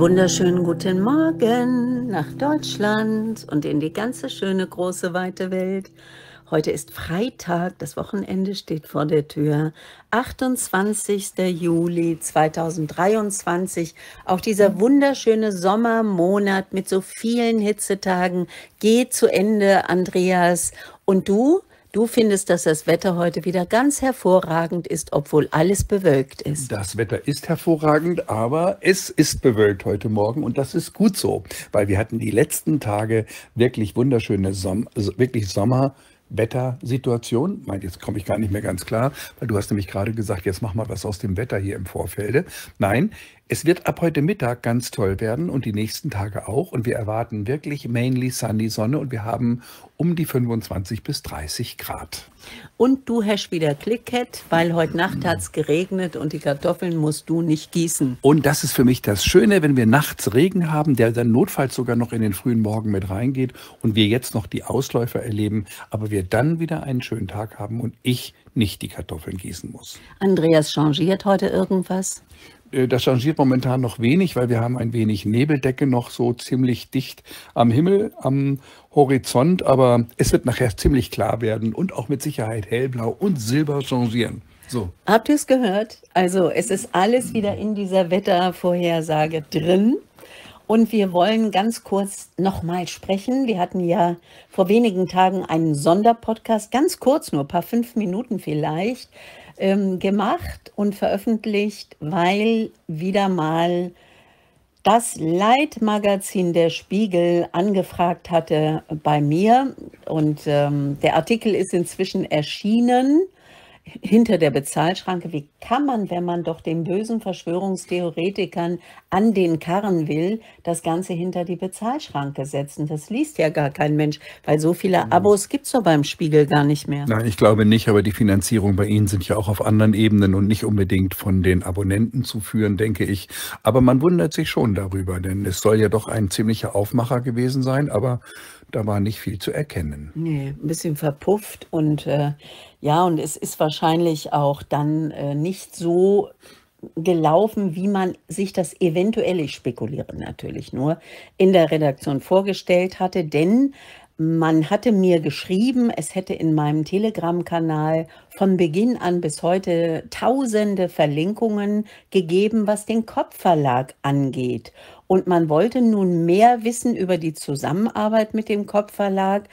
wunderschönen guten Morgen nach Deutschland und in die ganze schöne, große, weite Welt. Heute ist Freitag, das Wochenende steht vor der Tür. 28. Juli 2023. Auch dieser wunderschöne Sommermonat mit so vielen Hitzetagen geht zu Ende, Andreas. Und du? Du findest, dass das Wetter heute wieder ganz hervorragend ist, obwohl alles bewölkt ist. Das Wetter ist hervorragend, aber es ist bewölkt heute Morgen und das ist gut so, weil wir hatten die letzten Tage wirklich wunderschöne Som wirklich Sommer. Wettersituation. Meint, jetzt komme ich gar nicht mehr ganz klar, weil du hast nämlich gerade gesagt, jetzt mach mal was aus dem Wetter hier im Vorfelde. Nein, es wird ab heute Mittag ganz toll werden und die nächsten Tage auch. Und wir erwarten wirklich mainly sunny Sonne und wir haben um die 25 bis 30 Grad. Und du hast wieder Clickhead, weil heute Nacht hat es geregnet und die Kartoffeln musst du nicht gießen. Und das ist für mich das Schöne, wenn wir nachts Regen haben, der dann notfalls sogar noch in den frühen Morgen mit reingeht und wir jetzt noch die Ausläufer erleben, aber wir dann wieder einen schönen Tag haben und ich nicht die Kartoffeln gießen muss. Andreas, changiert heute irgendwas? Äh, das changiert momentan noch wenig, weil wir haben ein wenig Nebeldecke noch so ziemlich dicht am Himmel, am Horizont. Aber es wird nachher ziemlich klar werden und auch mit Sicherheit hellblau und silber changieren. So. Habt ihr es gehört? Also es ist alles wieder in dieser Wettervorhersage drin. Und wir wollen ganz kurz nochmal sprechen. Wir hatten ja vor wenigen Tagen einen Sonderpodcast, ganz kurz nur, ein paar fünf Minuten vielleicht, ähm, gemacht und veröffentlicht, weil wieder mal das Leitmagazin Der Spiegel angefragt hatte bei mir. Und ähm, der Artikel ist inzwischen erschienen hinter der Bezahlschranke, wie kann man, wenn man doch den bösen Verschwörungstheoretikern an den Karren will, das Ganze hinter die Bezahlschranke setzen? Das liest ja gar kein Mensch, weil so viele hm. Abos gibt es doch beim Spiegel gar nicht mehr. Nein, ich glaube nicht, aber die Finanzierung bei Ihnen sind ja auch auf anderen Ebenen und nicht unbedingt von den Abonnenten zu führen, denke ich. Aber man wundert sich schon darüber, denn es soll ja doch ein ziemlicher Aufmacher gewesen sein, aber da war nicht viel zu erkennen. Nee, ein bisschen verpufft und äh, ja, und es ist wahrscheinlich auch dann äh, nicht so gelaufen, wie man sich das eventuell, ich spekuliere natürlich nur, in der Redaktion vorgestellt hatte, denn man hatte mir geschrieben, es hätte in meinem Telegram-Kanal von Beginn an bis heute tausende Verlinkungen gegeben, was den Kopfverlag angeht. Und man wollte nun mehr wissen über die Zusammenarbeit mit dem Kopfverlag,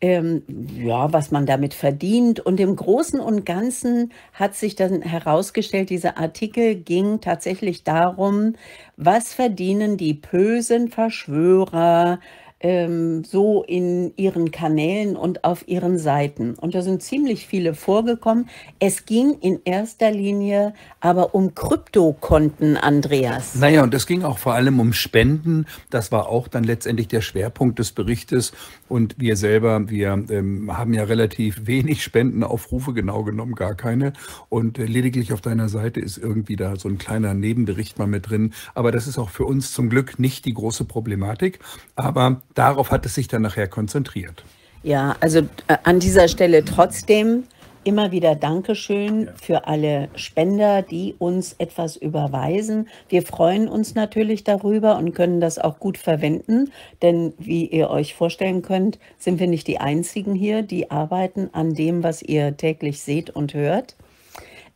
ähm, ja, was man damit verdient. Und im Großen und Ganzen hat sich dann herausgestellt, dieser Artikel ging tatsächlich darum, was verdienen die bösen Verschwörer, ähm, so in ihren Kanälen und auf ihren Seiten. Und da sind ziemlich viele vorgekommen. Es ging in erster Linie aber um Kryptokonten, Andreas. Naja, und es ging auch vor allem um Spenden. Das war auch dann letztendlich der Schwerpunkt des Berichtes. Und wir selber, wir ähm, haben ja relativ wenig Spendenaufrufe, genau genommen gar keine. Und äh, lediglich auf deiner Seite ist irgendwie da so ein kleiner Nebenbericht mal mit drin. Aber das ist auch für uns zum Glück nicht die große Problematik. Aber darauf hat es sich dann nachher konzentriert. Ja, also äh, an dieser Stelle trotzdem immer wieder Dankeschön ja. für alle Spender, die uns etwas überweisen. Wir freuen uns natürlich darüber und können das auch gut verwenden, denn wie ihr euch vorstellen könnt, sind wir nicht die Einzigen hier, die arbeiten an dem, was ihr täglich seht und hört.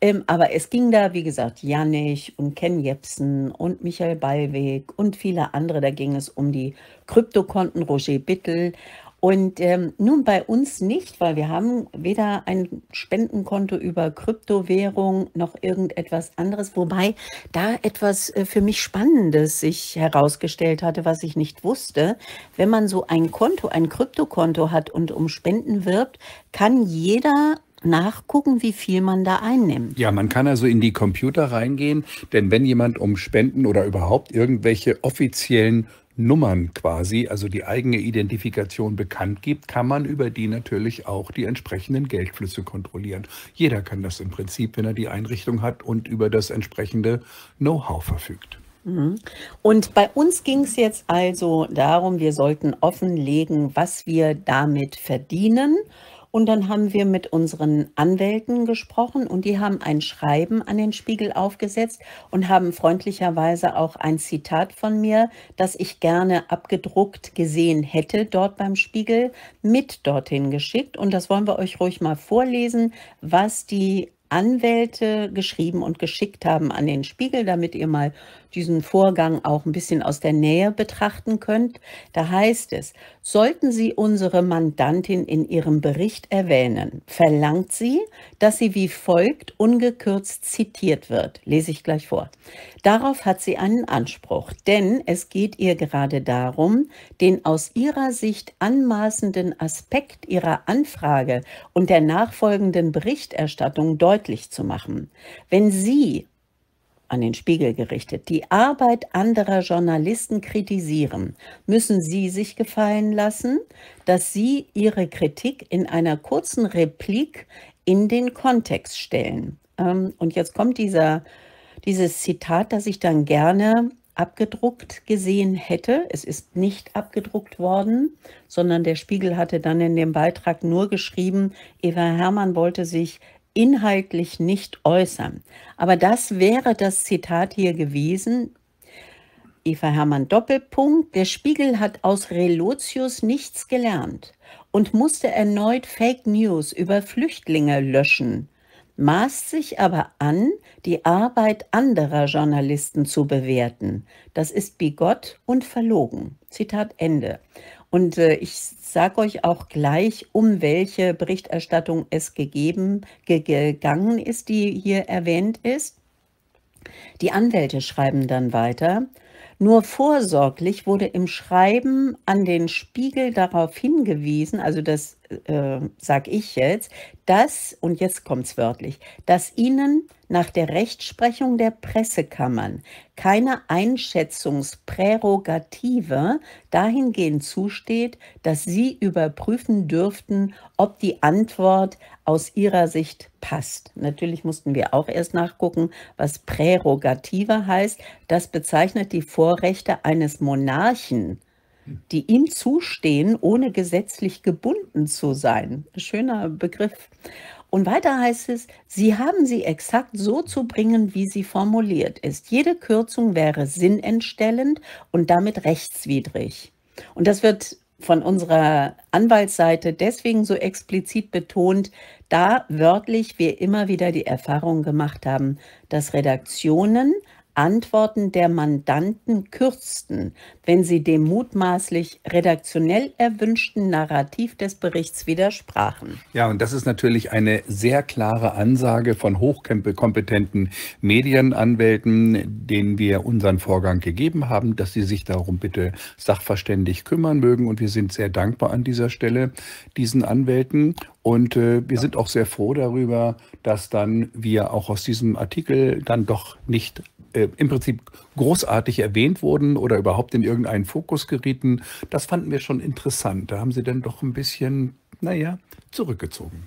Ähm, aber es ging da, wie gesagt, Janich und Ken Jepsen und Michael Ballweg und viele andere. Da ging es um die Kryptokonten Roger Bittel und ähm, nun bei uns nicht, weil wir haben weder ein Spendenkonto über Kryptowährung noch irgendetwas anderes, wobei da etwas äh, für mich Spannendes sich herausgestellt hatte, was ich nicht wusste. Wenn man so ein Konto, ein Kryptokonto hat und um Spenden wirbt, kann jeder nachgucken, wie viel man da einnimmt. Ja, man kann also in die Computer reingehen, denn wenn jemand um Spenden oder überhaupt irgendwelche offiziellen Nummern quasi, also die eigene Identifikation bekannt gibt, kann man über die natürlich auch die entsprechenden Geldflüsse kontrollieren. Jeder kann das im Prinzip, wenn er die Einrichtung hat und über das entsprechende Know-how verfügt. Mhm. Und bei uns ging es jetzt also darum, wir sollten offenlegen, was wir damit verdienen und dann haben wir mit unseren Anwälten gesprochen und die haben ein Schreiben an den Spiegel aufgesetzt und haben freundlicherweise auch ein Zitat von mir, das ich gerne abgedruckt gesehen hätte, dort beim Spiegel mit dorthin geschickt. Und das wollen wir euch ruhig mal vorlesen, was die Anwälte geschrieben und geschickt haben an den Spiegel, damit ihr mal diesen Vorgang auch ein bisschen aus der Nähe betrachten könnt. Da heißt es, sollten Sie unsere Mandantin in Ihrem Bericht erwähnen, verlangt sie, dass sie wie folgt ungekürzt zitiert wird. Lese ich gleich vor. Darauf hat sie einen Anspruch, denn es geht ihr gerade darum, den aus ihrer Sicht anmaßenden Aspekt ihrer Anfrage und der nachfolgenden Berichterstattung deutlich zu machen. Wenn Sie an den Spiegel gerichtet, die Arbeit anderer Journalisten kritisieren, müssen Sie sich gefallen lassen, dass Sie Ihre Kritik in einer kurzen Replik in den Kontext stellen. Ähm, und jetzt kommt dieser, dieses Zitat, das ich dann gerne abgedruckt gesehen hätte. Es ist nicht abgedruckt worden, sondern der Spiegel hatte dann in dem Beitrag nur geschrieben, Eva Hermann wollte sich inhaltlich nicht äußern. Aber das wäre das Zitat hier gewesen. Eva Hermann Doppelpunkt, der Spiegel hat aus Relotius nichts gelernt und musste erneut Fake News über Flüchtlinge löschen, maßt sich aber an, die Arbeit anderer Journalisten zu bewerten. Das ist bigott und verlogen. Zitat Ende. Und äh, ich sage euch auch gleich, um welche Berichterstattung es gegeben, gegangen ist, die hier erwähnt ist. Die Anwälte schreiben dann weiter. Nur vorsorglich wurde im Schreiben an den Spiegel darauf hingewiesen, also das äh, sage ich jetzt, dass, und jetzt kommt es wörtlich, dass ihnen nach der Rechtsprechung der Pressekammern keine Einschätzungsprärogative dahingehend zusteht, dass sie überprüfen dürften, ob die Antwort aus ihrer Sicht passt. Natürlich mussten wir auch erst nachgucken, was Prärogative heißt. Das bezeichnet die Vorrechte eines Monarchen die ihm zustehen, ohne gesetzlich gebunden zu sein. Schöner Begriff. Und weiter heißt es, Sie haben sie exakt so zu bringen, wie sie formuliert ist. Jede Kürzung wäre sinnentstellend und damit rechtswidrig. Und das wird von unserer Anwaltsseite deswegen so explizit betont, da wörtlich wir immer wieder die Erfahrung gemacht haben, dass Redaktionen Antworten der Mandanten kürzten, wenn sie dem mutmaßlich redaktionell erwünschten Narrativ des Berichts widersprachen. Ja, und das ist natürlich eine sehr klare Ansage von hochkompetenten Medienanwälten, denen wir unseren Vorgang gegeben haben, dass sie sich darum bitte sachverständig kümmern mögen. Und wir sind sehr dankbar an dieser Stelle diesen Anwälten. Und äh, wir ja. sind auch sehr froh darüber, dass dann wir auch aus diesem Artikel dann doch nicht äh, im Prinzip großartig erwähnt wurden oder überhaupt in irgendeinen Fokus gerieten, das fanden wir schon interessant. Da haben sie dann doch ein bisschen, naja, zurückgezogen.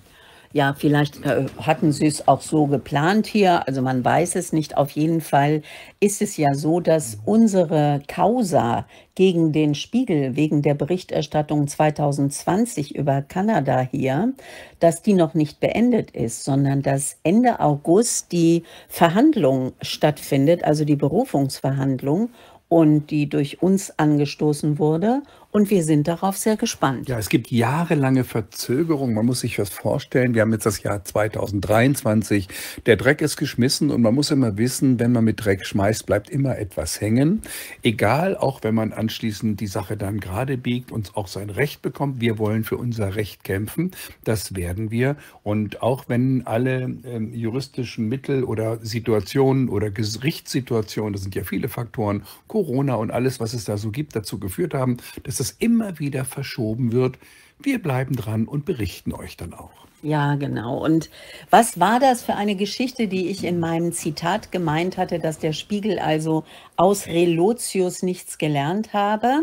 Ja, vielleicht äh, hatten Sie es auch so geplant hier. Also man weiß es nicht. Auf jeden Fall ist es ja so, dass unsere Causa gegen den Spiegel wegen der Berichterstattung 2020 über Kanada hier, dass die noch nicht beendet ist, sondern dass Ende August die Verhandlung stattfindet, also die Berufungsverhandlung und die durch uns angestoßen wurde und wir sind darauf sehr gespannt. Ja, es gibt jahrelange Verzögerung. Man muss sich das vorstellen. Wir haben jetzt das Jahr 2023. Der Dreck ist geschmissen und man muss immer wissen, wenn man mit Dreck schmeißt, bleibt immer etwas hängen. Egal, auch wenn man anschließend die Sache dann gerade biegt und auch sein Recht bekommt. Wir wollen für unser Recht kämpfen. Das werden wir. Und auch wenn alle ähm, juristischen Mittel oder Situationen oder Gerichtssituationen, das sind ja viele Faktoren, Corona und alles, was es da so gibt, dazu geführt haben, dass das es immer wieder verschoben wird. Wir bleiben dran und berichten euch dann auch. Ja, genau. Und was war das für eine Geschichte, die ich in meinem Zitat gemeint hatte, dass der Spiegel also aus Relotius nichts gelernt habe?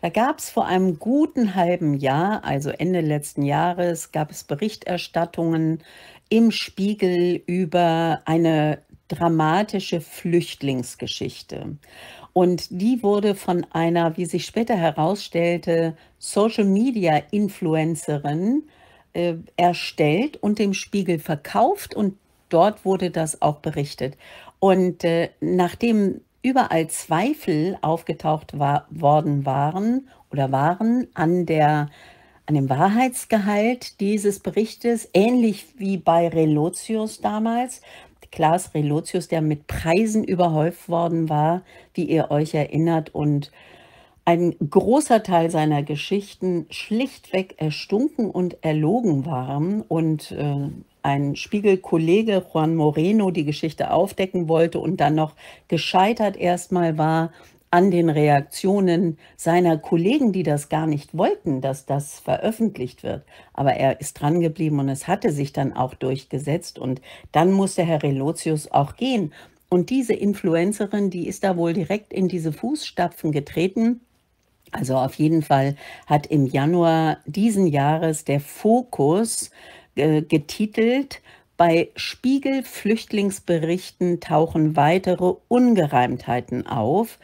Da gab es vor einem guten halben Jahr, also Ende letzten Jahres, gab es Berichterstattungen im Spiegel über eine dramatische Flüchtlingsgeschichte. Und die wurde von einer, wie sich später herausstellte, Social-Media-Influencerin äh, erstellt und dem Spiegel verkauft. Und dort wurde das auch berichtet. Und äh, nachdem überall Zweifel aufgetaucht war, worden waren oder waren an der an dem Wahrheitsgehalt dieses Berichtes, ähnlich wie bei Relotius damals, Klaas Relotius, der mit Preisen überhäuft worden war, wie ihr euch erinnert. Und ein großer Teil seiner Geschichten schlichtweg erstunken und erlogen waren. Und äh, ein Spiegelkollege Juan Moreno die Geschichte aufdecken wollte und dann noch gescheitert erstmal war an den Reaktionen seiner Kollegen, die das gar nicht wollten, dass das veröffentlicht wird. Aber er ist dran geblieben und es hatte sich dann auch durchgesetzt. Und dann musste Herr Relotius auch gehen. Und diese Influencerin, die ist da wohl direkt in diese Fußstapfen getreten. Also auf jeden Fall hat im Januar diesen Jahres der Fokus äh, getitelt, bei Spiegel-Flüchtlingsberichten tauchen weitere Ungereimtheiten auf.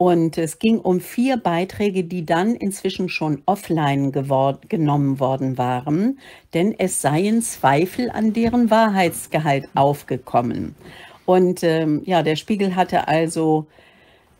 Und es ging um vier Beiträge, die dann inzwischen schon offline genommen worden waren, denn es seien Zweifel an deren Wahrheitsgehalt aufgekommen. Und ähm, ja, der Spiegel hatte also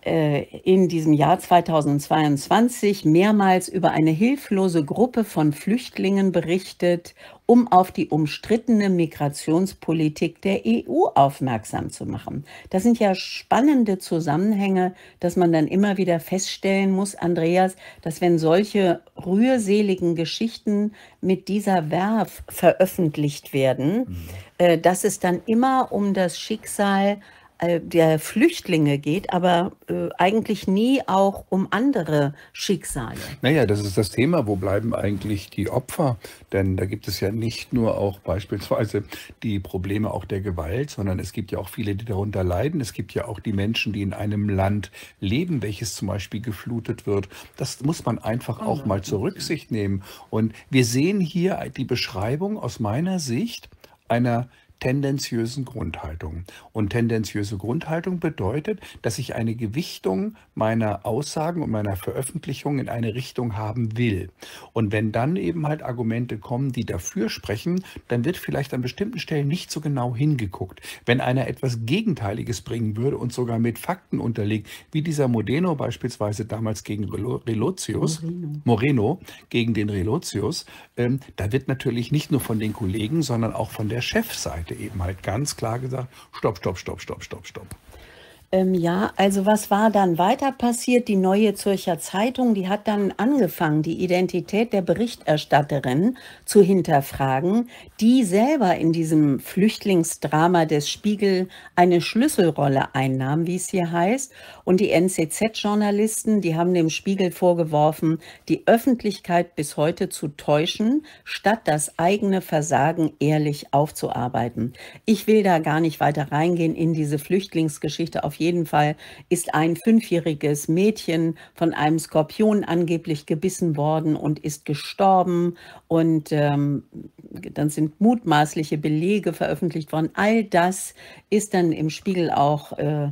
äh, in diesem Jahr 2022 mehrmals über eine hilflose Gruppe von Flüchtlingen berichtet, um auf die umstrittene Migrationspolitik der EU aufmerksam zu machen. Das sind ja spannende Zusammenhänge, dass man dann immer wieder feststellen muss, Andreas, dass wenn solche rührseligen Geschichten mit dieser Werf veröffentlicht werden, mhm. Äh, dass es dann immer um das Schicksal äh, der Flüchtlinge geht, aber äh, eigentlich nie auch um andere Schicksale. Naja, das ist das Thema, wo bleiben eigentlich die Opfer? Denn da gibt es ja nicht nur auch beispielsweise die Probleme auch der Gewalt, sondern es gibt ja auch viele, die darunter leiden. Es gibt ja auch die Menschen, die in einem Land leben, welches zum Beispiel geflutet wird. Das muss man einfach oh auch mal zur Rücksicht nehmen. Und wir sehen hier die Beschreibung aus meiner Sicht einer tendenziösen Grundhaltung. Und tendenziöse Grundhaltung bedeutet, dass ich eine Gewichtung meiner Aussagen und meiner Veröffentlichung in eine Richtung haben will. Und wenn dann eben halt Argumente kommen, die dafür sprechen, dann wird vielleicht an bestimmten Stellen nicht so genau hingeguckt. Wenn einer etwas Gegenteiliges bringen würde und sogar mit Fakten unterlegt, wie dieser Modeno beispielsweise damals gegen Relotius, Moreno. Moreno gegen den Relotius, ähm, da wird natürlich nicht nur von den Kollegen, sondern auch von der Chefseite Führungskräfte eben halt ganz klar gesagt, stopp, stopp, stopp, stopp, stopp, stopp. Ähm, ja, also was war dann weiter passiert? Die Neue Zürcher Zeitung, die hat dann angefangen, die Identität der Berichterstatterin zu hinterfragen, die selber in diesem Flüchtlingsdrama des Spiegel eine Schlüsselrolle einnahm, wie es hier heißt. Und die ncz journalisten die haben dem Spiegel vorgeworfen, die Öffentlichkeit bis heute zu täuschen, statt das eigene Versagen ehrlich aufzuarbeiten. Ich will da gar nicht weiter reingehen in diese Flüchtlingsgeschichte auf jeden Fall ist ein fünfjähriges Mädchen von einem Skorpion angeblich gebissen worden und ist gestorben. Und ähm, dann sind mutmaßliche Belege veröffentlicht worden. All das ist dann im Spiegel auch äh,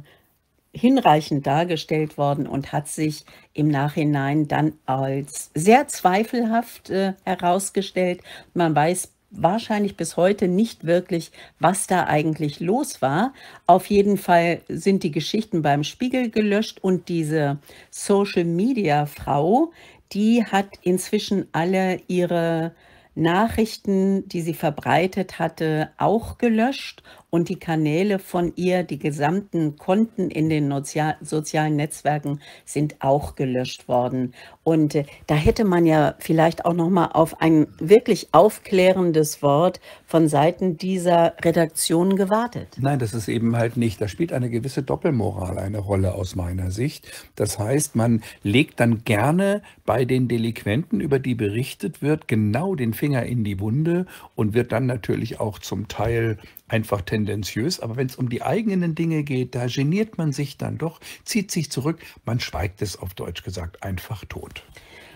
hinreichend dargestellt worden und hat sich im Nachhinein dann als sehr zweifelhaft äh, herausgestellt. Man weiß wahrscheinlich bis heute nicht wirklich, was da eigentlich los war. Auf jeden Fall sind die Geschichten beim Spiegel gelöscht und diese Social-Media-Frau, die hat inzwischen alle ihre Nachrichten, die sie verbreitet hatte, auch gelöscht und die Kanäle von ihr, die gesamten Konten in den sozialen Netzwerken sind auch gelöscht worden. Und äh, da hätte man ja vielleicht auch noch mal auf ein wirklich aufklärendes Wort von Seiten dieser Redaktion gewartet. Nein, das ist eben halt nicht. Da spielt eine gewisse Doppelmoral eine Rolle aus meiner Sicht. Das heißt, man legt dann gerne bei den Delinquenten, über die berichtet wird, genau den Finger in die Wunde und wird dann natürlich auch zum Teil einfach tendenziös, aber wenn es um die eigenen Dinge geht, da geniert man sich dann doch, zieht sich zurück, man schweigt es auf Deutsch gesagt einfach tot.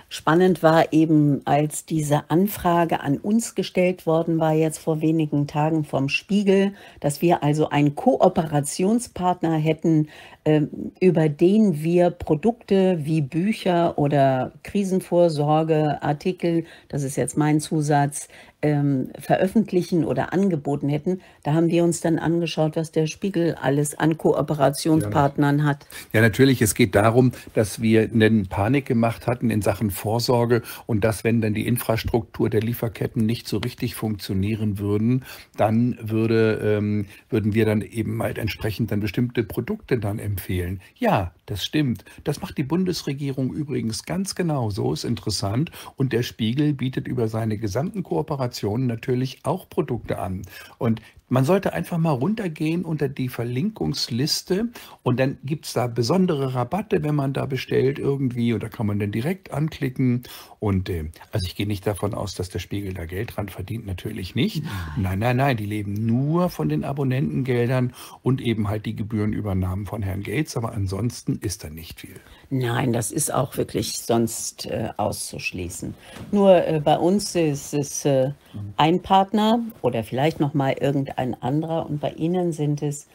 Spannend war eben, als diese Anfrage an uns gestellt worden war, jetzt vor wenigen Tagen vom Spiegel, dass wir also einen Kooperationspartner hätten, ähm, über den wir Produkte wie Bücher oder Krisenvorsorgeartikel, das ist jetzt mein Zusatz, ähm, veröffentlichen oder angeboten hätten. Da haben wir uns dann angeschaut, was der Spiegel alles an Kooperationspartnern ja. hat. Ja, natürlich. Es geht darum, dass wir eine Panik gemacht hatten in Sachen Vorsorge und dass, wenn dann die Infrastruktur der Lieferketten nicht so richtig funktionieren würden, dann würde, ähm, würden wir dann eben halt entsprechend dann bestimmte Produkte dann empfehlen. Ja, das stimmt. Das macht die Bundesregierung übrigens ganz genau. So ist interessant. Und der Spiegel bietet über seine gesamten Kooperationen Informationen natürlich auch Produkte an. Und man sollte einfach mal runtergehen unter die Verlinkungsliste und dann gibt es da besondere Rabatte, wenn man da bestellt irgendwie oder kann man dann direkt anklicken. Und äh, also ich gehe nicht davon aus, dass der Spiegel da Geld dran verdient, natürlich nicht. Nein. nein, nein, die leben nur von den Abonnentengeldern und eben halt die Gebührenübernahmen von Herrn Gates, aber ansonsten ist da nicht viel. Nein, das ist auch wirklich sonst äh, auszuschließen. Nur äh, bei uns ist es äh, ein Partner oder vielleicht noch mal irgendein anderer und bei Ihnen sind es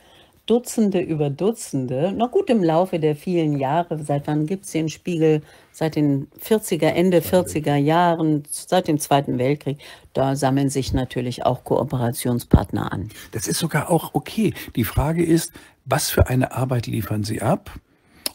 Dutzende über Dutzende. noch gut, im Laufe der vielen Jahre, seit wann gibt es den Spiegel? Seit den 40er, Ende 40er Jahren, seit dem Zweiten Weltkrieg. Da sammeln sich natürlich auch Kooperationspartner an. Das ist sogar auch okay. Die Frage ist, was für eine Arbeit liefern Sie ab?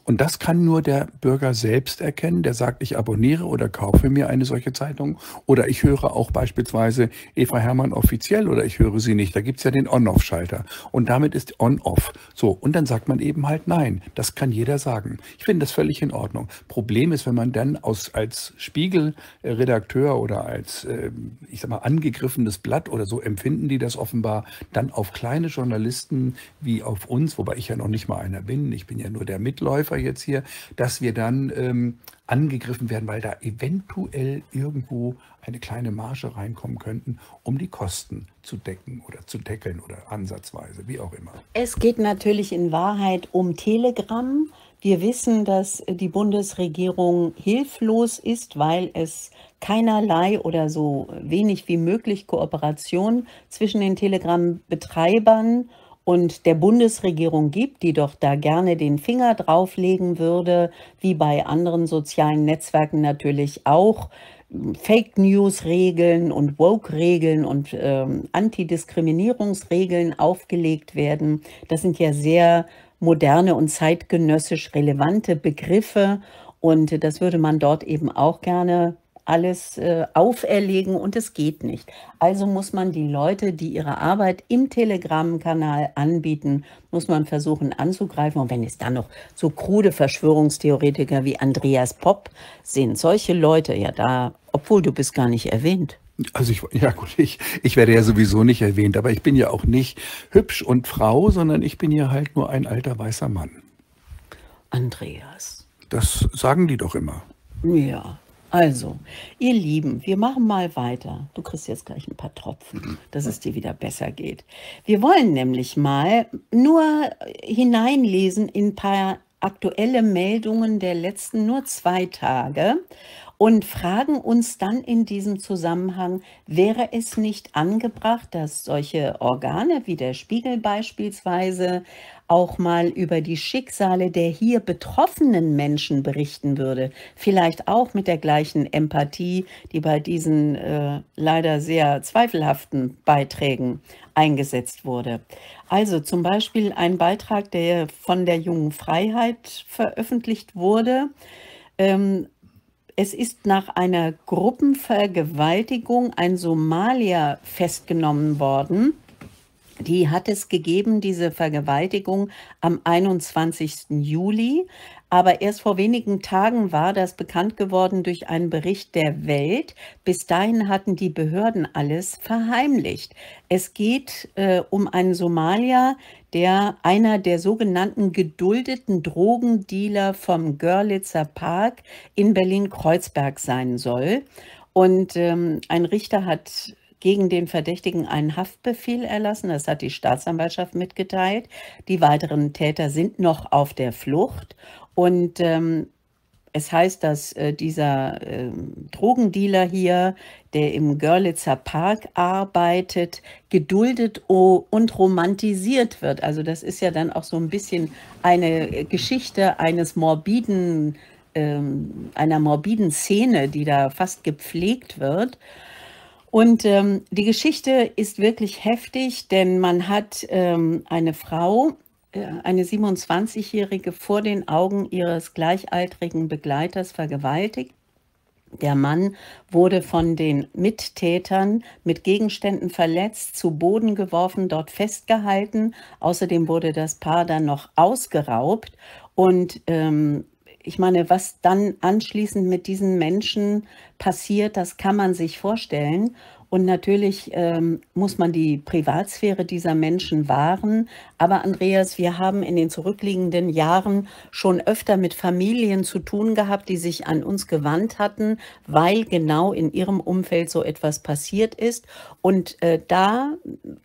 Und das kann nur der Bürger selbst erkennen, der sagt, ich abonniere oder kaufe mir eine solche Zeitung oder ich höre auch beispielsweise Eva Hermann offiziell oder ich höre sie nicht. Da gibt es ja den On-Off-Schalter und damit ist On-Off. So, und dann sagt man eben halt nein. Das kann jeder sagen. Ich finde das völlig in Ordnung. Problem ist, wenn man dann aus, als Spiegelredakteur oder als, ähm, ich sag mal, angegriffenes Blatt oder so empfinden die das offenbar, dann auf kleine Journalisten wie auf uns, wobei ich ja noch nicht mal einer bin, ich bin ja nur der Mitläufer, jetzt hier, dass wir dann ähm, angegriffen werden, weil da eventuell irgendwo eine kleine Marge reinkommen könnten, um die Kosten zu decken oder zu deckeln oder ansatzweise, wie auch immer. Es geht natürlich in Wahrheit um Telegram. Wir wissen, dass die Bundesregierung hilflos ist, weil es keinerlei oder so wenig wie möglich Kooperation zwischen den Telegram-Betreibern und und der Bundesregierung gibt, die doch da gerne den Finger drauflegen würde, wie bei anderen sozialen Netzwerken natürlich auch. Fake News-Regeln und Woke-Regeln und ähm, Antidiskriminierungsregeln aufgelegt werden. Das sind ja sehr moderne und zeitgenössisch relevante Begriffe und das würde man dort eben auch gerne alles äh, auferlegen und es geht nicht. Also muss man die Leute, die ihre Arbeit im Telegram-Kanal anbieten, muss man versuchen anzugreifen. Und wenn es dann noch so krude Verschwörungstheoretiker wie Andreas Popp sind, solche Leute, ja da, obwohl du bist gar nicht erwähnt. Also ich, ja gut, ich, ich werde ja sowieso nicht erwähnt, aber ich bin ja auch nicht hübsch und Frau, sondern ich bin ja halt nur ein alter weißer Mann. Andreas. Das sagen die doch immer. Ja, also, ihr Lieben, wir machen mal weiter. Du kriegst jetzt gleich ein paar Tropfen, dass es dir wieder besser geht. Wir wollen nämlich mal nur hineinlesen in ein paar aktuelle Meldungen der letzten nur zwei Tage und fragen uns dann in diesem Zusammenhang, wäre es nicht angebracht, dass solche Organe wie der Spiegel beispielsweise auch mal über die Schicksale der hier betroffenen Menschen berichten würde. Vielleicht auch mit der gleichen Empathie, die bei diesen äh, leider sehr zweifelhaften Beiträgen eingesetzt wurde. Also zum Beispiel ein Beitrag, der von der jungen Freiheit veröffentlicht wurde. Ähm, es ist nach einer Gruppenvergewaltigung ein Somalier festgenommen worden. Die hat es gegeben, diese Vergewaltigung am 21. Juli. Aber erst vor wenigen Tagen war das bekannt geworden durch einen Bericht der Welt. Bis dahin hatten die Behörden alles verheimlicht. Es geht äh, um einen Somalier, der einer der sogenannten geduldeten Drogendealer vom Görlitzer Park in Berlin-Kreuzberg sein soll. Und ähm, ein Richter hat gegen den Verdächtigen einen Haftbefehl erlassen. Das hat die Staatsanwaltschaft mitgeteilt. Die weiteren Täter sind noch auf der Flucht. Und ähm, es heißt, dass äh, dieser ähm, Drogendealer hier, der im Görlitzer Park arbeitet, geduldet und romantisiert wird. Also das ist ja dann auch so ein bisschen eine äh, Geschichte eines morbiden, ähm, einer morbiden Szene, die da fast gepflegt wird. Und ähm, die Geschichte ist wirklich heftig, denn man hat ähm, eine Frau, eine 27-Jährige vor den Augen ihres gleichaltrigen Begleiters vergewaltigt. Der Mann wurde von den Mittätern mit Gegenständen verletzt, zu Boden geworfen, dort festgehalten. Außerdem wurde das Paar dann noch ausgeraubt. Und ähm, ich meine, was dann anschließend mit diesen Menschen passiert, das kann man sich vorstellen. Und natürlich ähm, muss man die Privatsphäre dieser Menschen wahren. Aber Andreas, wir haben in den zurückliegenden Jahren schon öfter mit Familien zu tun gehabt, die sich an uns gewandt hatten, weil genau in ihrem Umfeld so etwas passiert ist. Und äh, da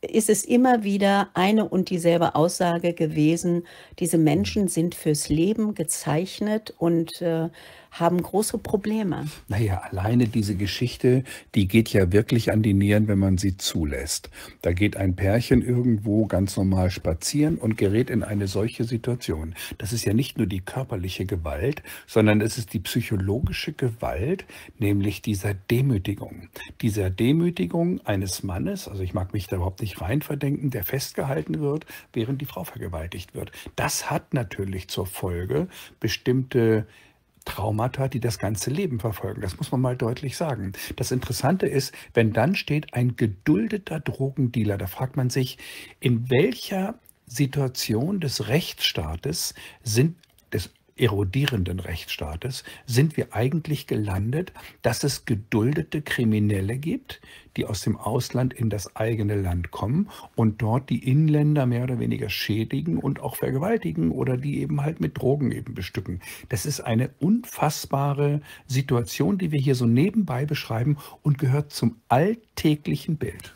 ist es immer wieder eine und dieselbe Aussage gewesen, diese Menschen sind fürs Leben gezeichnet und äh, haben große Probleme. Naja, alleine diese Geschichte, die geht ja wirklich an die Nieren, wenn man sie zulässt. Da geht ein Pärchen irgendwo ganz normal spazieren und gerät in eine solche Situation. Das ist ja nicht nur die körperliche Gewalt, sondern es ist die psychologische Gewalt, nämlich dieser Demütigung. Dieser Demütigung eines Mannes, also ich mag mich da überhaupt nicht reinverdenken, der festgehalten wird, während die Frau vergewaltigt wird. Das hat natürlich zur Folge bestimmte Traumata, die das ganze Leben verfolgen. Das muss man mal deutlich sagen. Das Interessante ist, wenn dann steht ein geduldeter Drogendealer, da fragt man sich, in welcher Situation des Rechtsstaates sind des erodierenden Rechtsstaates sind wir eigentlich gelandet, dass es geduldete Kriminelle gibt, die aus dem Ausland in das eigene Land kommen und dort die Inländer mehr oder weniger schädigen und auch vergewaltigen oder die eben halt mit Drogen eben bestücken. Das ist eine unfassbare Situation, die wir hier so nebenbei beschreiben und gehört zum alltäglichen Bild.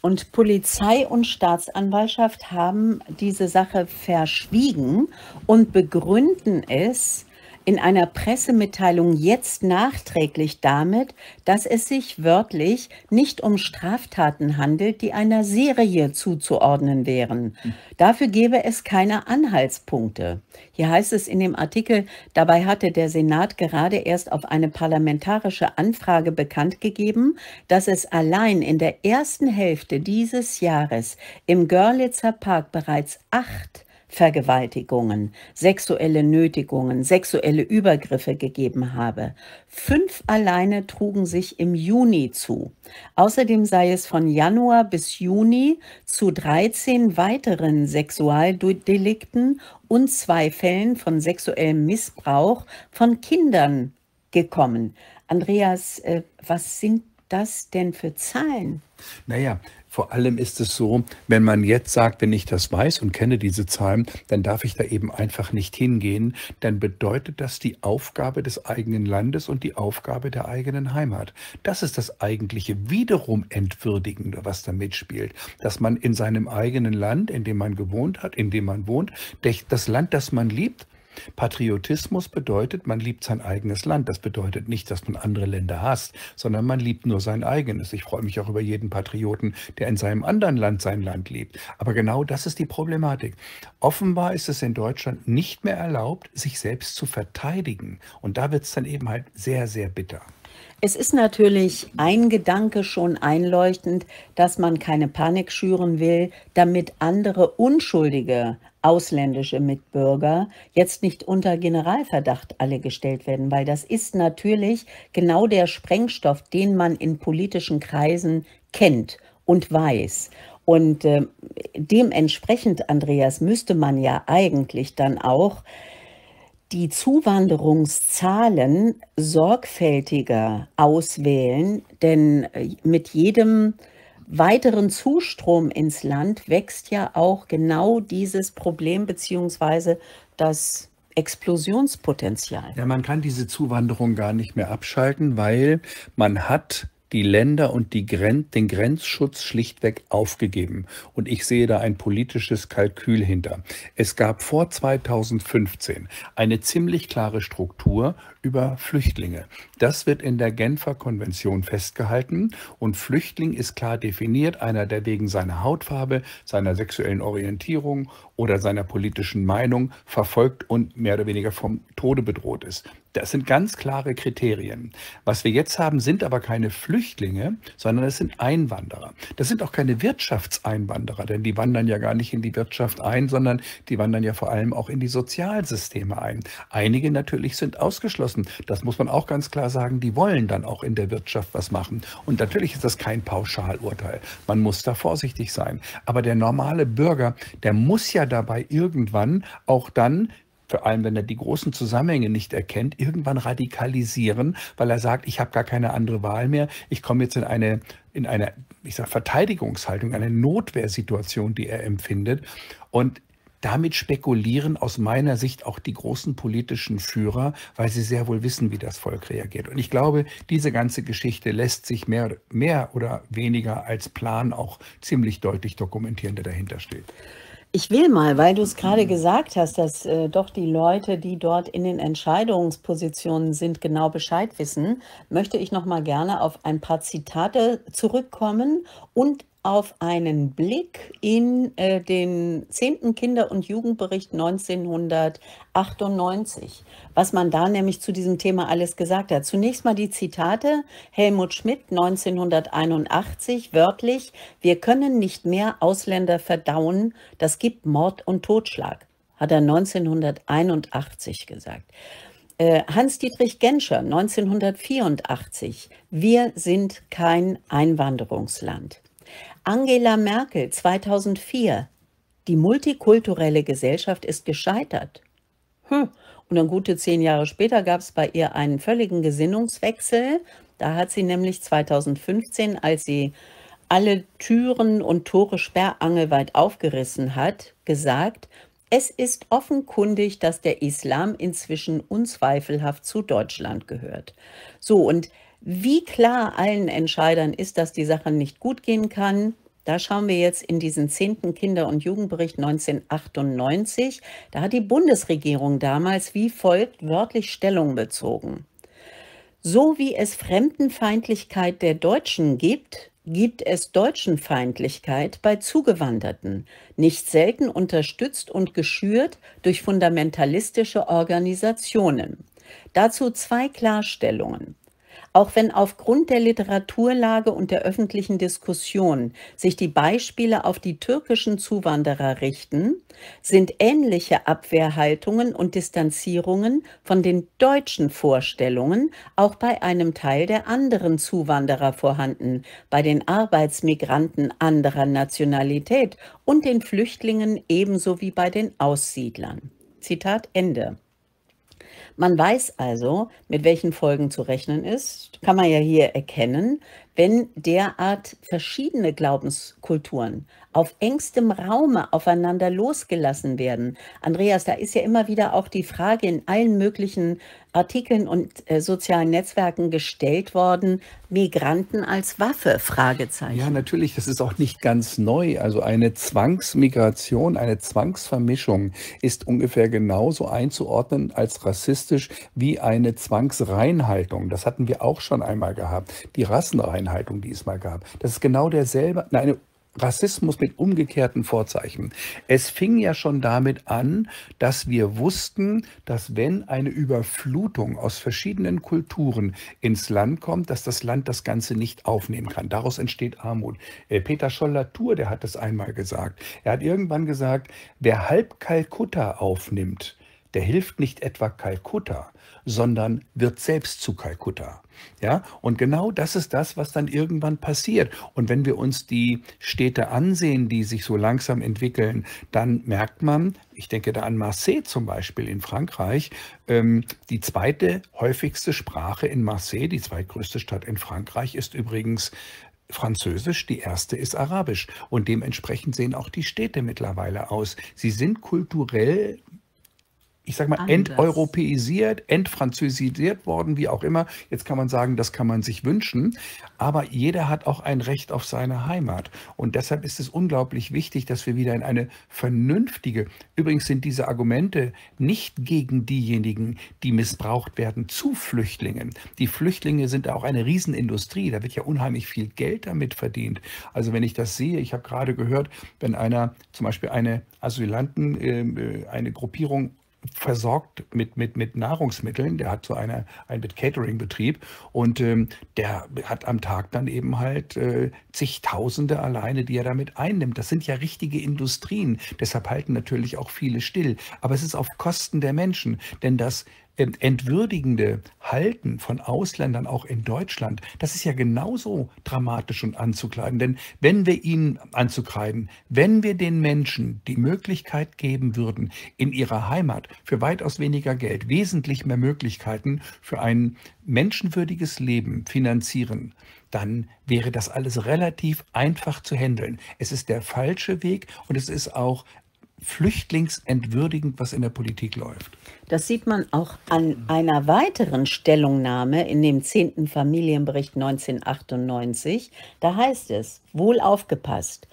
Und Polizei und Staatsanwaltschaft haben diese Sache verschwiegen und begründen es in einer Pressemitteilung jetzt nachträglich damit, dass es sich wörtlich nicht um Straftaten handelt, die einer Serie zuzuordnen wären. Dafür gäbe es keine Anhaltspunkte. Hier heißt es in dem Artikel, dabei hatte der Senat gerade erst auf eine parlamentarische Anfrage bekannt gegeben, dass es allein in der ersten Hälfte dieses Jahres im Görlitzer Park bereits acht Vergewaltigungen, sexuelle Nötigungen, sexuelle Übergriffe gegeben habe. Fünf alleine trugen sich im Juni zu. Außerdem sei es von Januar bis Juni zu 13 weiteren Sexualdelikten und zwei Fällen von sexuellem Missbrauch von Kindern gekommen. Andreas, äh, was sind das denn für Zahlen? Naja, vor allem ist es so, wenn man jetzt sagt, wenn ich das weiß und kenne diese Zahlen, dann darf ich da eben einfach nicht hingehen, dann bedeutet das die Aufgabe des eigenen Landes und die Aufgabe der eigenen Heimat. Das ist das eigentliche wiederum Entwürdigende, was da mitspielt, dass man in seinem eigenen Land, in dem man gewohnt hat, in dem man wohnt, das Land, das man liebt, Patriotismus bedeutet, man liebt sein eigenes Land. Das bedeutet nicht, dass man andere Länder hasst, sondern man liebt nur sein eigenes. Ich freue mich auch über jeden Patrioten, der in seinem anderen Land sein Land liebt. Aber genau das ist die Problematik. Offenbar ist es in Deutschland nicht mehr erlaubt, sich selbst zu verteidigen. Und da wird es dann eben halt sehr, sehr bitter. Es ist natürlich ein Gedanke schon einleuchtend, dass man keine Panik schüren will, damit andere Unschuldige ausländische Mitbürger jetzt nicht unter Generalverdacht alle gestellt werden, weil das ist natürlich genau der Sprengstoff, den man in politischen Kreisen kennt und weiß. Und äh, dementsprechend, Andreas, müsste man ja eigentlich dann auch die Zuwanderungszahlen sorgfältiger auswählen, denn äh, mit jedem äh, weiteren Zustrom ins Land wächst ja auch genau dieses Problem beziehungsweise das Explosionspotenzial. Ja, man kann diese Zuwanderung gar nicht mehr abschalten, weil man hat die Länder und die Gren den Grenzschutz schlichtweg aufgegeben. Und ich sehe da ein politisches Kalkül hinter. Es gab vor 2015 eine ziemlich klare Struktur über Flüchtlinge. Das wird in der Genfer Konvention festgehalten und Flüchtling ist klar definiert, einer, der wegen seiner Hautfarbe, seiner sexuellen Orientierung oder seiner politischen Meinung verfolgt und mehr oder weniger vom Tode bedroht ist. Das sind ganz klare Kriterien. Was wir jetzt haben, sind aber keine Flüchtlinge, sondern es sind Einwanderer. Das sind auch keine Wirtschaftseinwanderer, denn die wandern ja gar nicht in die Wirtschaft ein, sondern die wandern ja vor allem auch in die Sozialsysteme ein. Einige natürlich sind ausgeschlossen. Das muss man auch ganz klar sagen. Die wollen dann auch in der Wirtschaft was machen. Und natürlich ist das kein Pauschalurteil. Man muss da vorsichtig sein. Aber der normale Bürger, der muss ja dabei irgendwann auch dann vor allem wenn er die großen Zusammenhänge nicht erkennt, irgendwann radikalisieren, weil er sagt, ich habe gar keine andere Wahl mehr, ich komme jetzt in eine, in eine ich sag, Verteidigungshaltung, eine Notwehrsituation, die er empfindet. Und damit spekulieren aus meiner Sicht auch die großen politischen Führer, weil sie sehr wohl wissen, wie das Volk reagiert. Und ich glaube, diese ganze Geschichte lässt sich mehr, mehr oder weniger als Plan auch ziemlich deutlich dokumentieren, der dahinter steht. Ich will mal, weil du es gerade gesagt hast, dass äh, doch die Leute, die dort in den Entscheidungspositionen sind, genau Bescheid wissen, möchte ich noch mal gerne auf ein paar Zitate zurückkommen und auf einen Blick in äh, den 10. Kinder- und Jugendbericht 1998, was man da nämlich zu diesem Thema alles gesagt hat. Zunächst mal die Zitate Helmut Schmidt 1981, wörtlich, wir können nicht mehr Ausländer verdauen, das gibt Mord und Totschlag, hat er 1981 gesagt. Äh, Hans-Dietrich Genscher 1984, wir sind kein Einwanderungsland. Angela Merkel 2004. Die multikulturelle Gesellschaft ist gescheitert. Hm. Und dann gute zehn Jahre später gab es bei ihr einen völligen Gesinnungswechsel. Da hat sie nämlich 2015, als sie alle Türen und Tore sperrangelweit aufgerissen hat, gesagt, es ist offenkundig, dass der Islam inzwischen unzweifelhaft zu Deutschland gehört. So, und wie klar allen Entscheidern ist, dass die Sache nicht gut gehen kann, da schauen wir jetzt in diesen zehnten Kinder- und Jugendbericht 1998. Da hat die Bundesregierung damals wie folgt wörtlich Stellung bezogen. So wie es Fremdenfeindlichkeit der Deutschen gibt, gibt es Deutschenfeindlichkeit bei Zugewanderten, nicht selten unterstützt und geschürt durch fundamentalistische Organisationen. Dazu zwei Klarstellungen. Auch wenn aufgrund der Literaturlage und der öffentlichen Diskussion sich die Beispiele auf die türkischen Zuwanderer richten, sind ähnliche Abwehrhaltungen und Distanzierungen von den deutschen Vorstellungen auch bei einem Teil der anderen Zuwanderer vorhanden, bei den Arbeitsmigranten anderer Nationalität und den Flüchtlingen ebenso wie bei den Aussiedlern. Zitat Ende. Man weiß also, mit welchen Folgen zu rechnen ist, kann man ja hier erkennen wenn derart verschiedene Glaubenskulturen auf engstem Raume aufeinander losgelassen werden. Andreas, da ist ja immer wieder auch die Frage in allen möglichen Artikeln und äh, sozialen Netzwerken gestellt worden, Migranten als Waffe, Fragezeichen. Ja, natürlich, das ist auch nicht ganz neu. Also eine Zwangsmigration, eine Zwangsvermischung ist ungefähr genauso einzuordnen als rassistisch wie eine Zwangsreinhaltung. Das hatten wir auch schon einmal gehabt, die Rassenreinhaltung. Einhaltung, die es mal gab. Das ist genau derselbe, nein, Rassismus mit umgekehrten Vorzeichen. Es fing ja schon damit an, dass wir wussten, dass wenn eine Überflutung aus verschiedenen Kulturen ins Land kommt, dass das Land das Ganze nicht aufnehmen kann. Daraus entsteht Armut. Äh, Peter Scholl-Latour, der hat das einmal gesagt. Er hat irgendwann gesagt, wer halb Kalkutta aufnimmt, der hilft nicht etwa Kalkutta, sondern wird selbst zu Kalkutta. Ja, und genau das ist das, was dann irgendwann passiert. Und wenn wir uns die Städte ansehen, die sich so langsam entwickeln, dann merkt man, ich denke da an Marseille zum Beispiel in Frankreich, ähm, die zweite häufigste Sprache in Marseille, die zweitgrößte Stadt in Frankreich, ist übrigens Französisch, die erste ist Arabisch. Und dementsprechend sehen auch die Städte mittlerweile aus. Sie sind kulturell ich sag mal, Anders. enteuropäisiert, entfranzösisiert worden, wie auch immer. Jetzt kann man sagen, das kann man sich wünschen. Aber jeder hat auch ein Recht auf seine Heimat. Und deshalb ist es unglaublich wichtig, dass wir wieder in eine vernünftige, übrigens sind diese Argumente nicht gegen diejenigen, die missbraucht werden zu Flüchtlingen. Die Flüchtlinge sind auch eine Riesenindustrie. Da wird ja unheimlich viel Geld damit verdient. Also wenn ich das sehe, ich habe gerade gehört, wenn einer zum Beispiel eine Asylanten, ähm, äh, eine Gruppierung versorgt mit, mit, mit Nahrungsmitteln. Der hat so eine, einen Catering-Betrieb und ähm, der hat am Tag dann eben halt äh, zigtausende alleine, die er damit einnimmt. Das sind ja richtige Industrien. Deshalb halten natürlich auch viele still. Aber es ist auf Kosten der Menschen, denn das entwürdigende Halten von Ausländern auch in Deutschland, das ist ja genauso dramatisch und anzukleiden. Denn wenn wir ihnen anzukreiden, wenn wir den Menschen die Möglichkeit geben würden, in ihrer Heimat für weitaus weniger Geld wesentlich mehr Möglichkeiten für ein menschenwürdiges Leben finanzieren, dann wäre das alles relativ einfach zu handeln. Es ist der falsche Weg und es ist auch flüchtlingsentwürdigend, was in der Politik läuft. Das sieht man auch an einer weiteren Stellungnahme in dem 10. Familienbericht 1998. Da heißt es, wohl aufgepasst,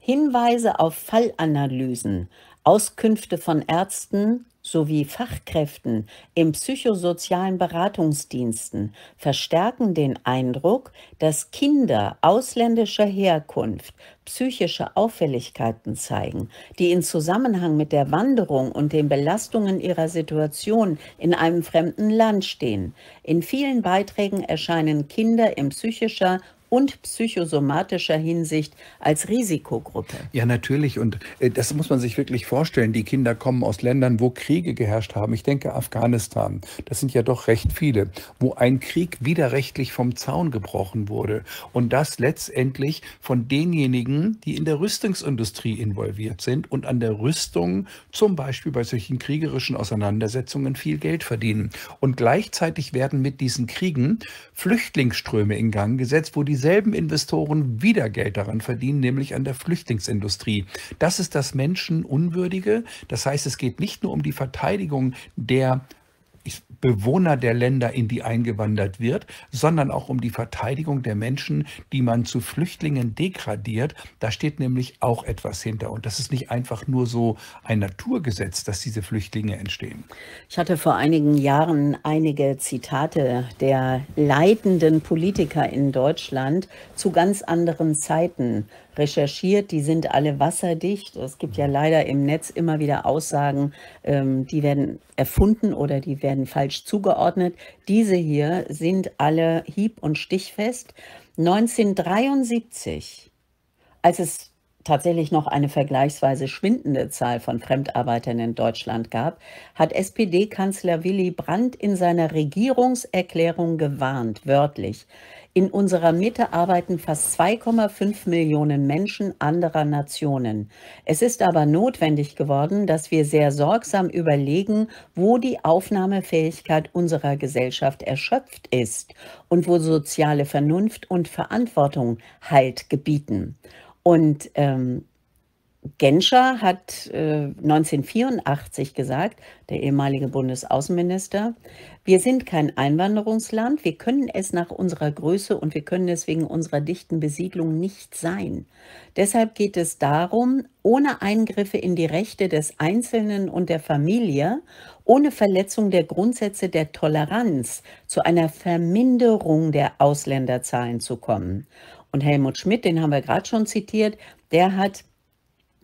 Hinweise auf Fallanalysen, Auskünfte von Ärzten, sowie Fachkräften in psychosozialen Beratungsdiensten verstärken den Eindruck, dass Kinder ausländischer Herkunft psychische Auffälligkeiten zeigen, die in Zusammenhang mit der Wanderung und den Belastungen ihrer Situation in einem fremden Land stehen. In vielen Beiträgen erscheinen Kinder in psychischer und psychosomatischer Hinsicht als Risikogruppe. Ja, natürlich. Und äh, das muss man sich wirklich vorstellen. Die Kinder kommen aus Ländern, wo Kriege geherrscht haben. Ich denke Afghanistan. Das sind ja doch recht viele, wo ein Krieg widerrechtlich vom Zaun gebrochen wurde. Und das letztendlich von denjenigen, die in der Rüstungsindustrie involviert sind und an der Rüstung zum Beispiel bei solchen kriegerischen Auseinandersetzungen viel Geld verdienen. Und gleichzeitig werden mit diesen Kriegen Flüchtlingsströme in Gang gesetzt, wo die dieselben Investoren wieder Geld daran verdienen, nämlich an der Flüchtlingsindustrie. Das ist das Menschenunwürdige. Das heißt, es geht nicht nur um die Verteidigung der Bewohner der Länder, in die eingewandert wird, sondern auch um die Verteidigung der Menschen, die man zu Flüchtlingen degradiert. Da steht nämlich auch etwas hinter. Und das ist nicht einfach nur so ein Naturgesetz, dass diese Flüchtlinge entstehen. Ich hatte vor einigen Jahren einige Zitate der leitenden Politiker in Deutschland zu ganz anderen Zeiten recherchiert, die sind alle wasserdicht. Es gibt ja leider im Netz immer wieder Aussagen, ähm, die werden erfunden oder die werden falsch zugeordnet. Diese hier sind alle hieb- und stichfest. 1973, als es tatsächlich noch eine vergleichsweise schwindende Zahl von Fremdarbeitern in Deutschland gab, hat SPD-Kanzler Willy Brandt in seiner Regierungserklärung gewarnt, wörtlich, in unserer Mitte arbeiten fast 2,5 Millionen Menschen anderer Nationen. Es ist aber notwendig geworden, dass wir sehr sorgsam überlegen, wo die Aufnahmefähigkeit unserer Gesellschaft erschöpft ist und wo soziale Vernunft und Verantwortung Halt gebieten. Und ähm, Genscher hat äh, 1984 gesagt, der ehemalige Bundesaußenminister, wir sind kein Einwanderungsland, wir können es nach unserer Größe und wir können es wegen unserer dichten Besiedlung nicht sein. Deshalb geht es darum, ohne Eingriffe in die Rechte des Einzelnen und der Familie, ohne Verletzung der Grundsätze der Toleranz zu einer Verminderung der Ausländerzahlen zu kommen. Und Helmut Schmidt, den haben wir gerade schon zitiert, der hat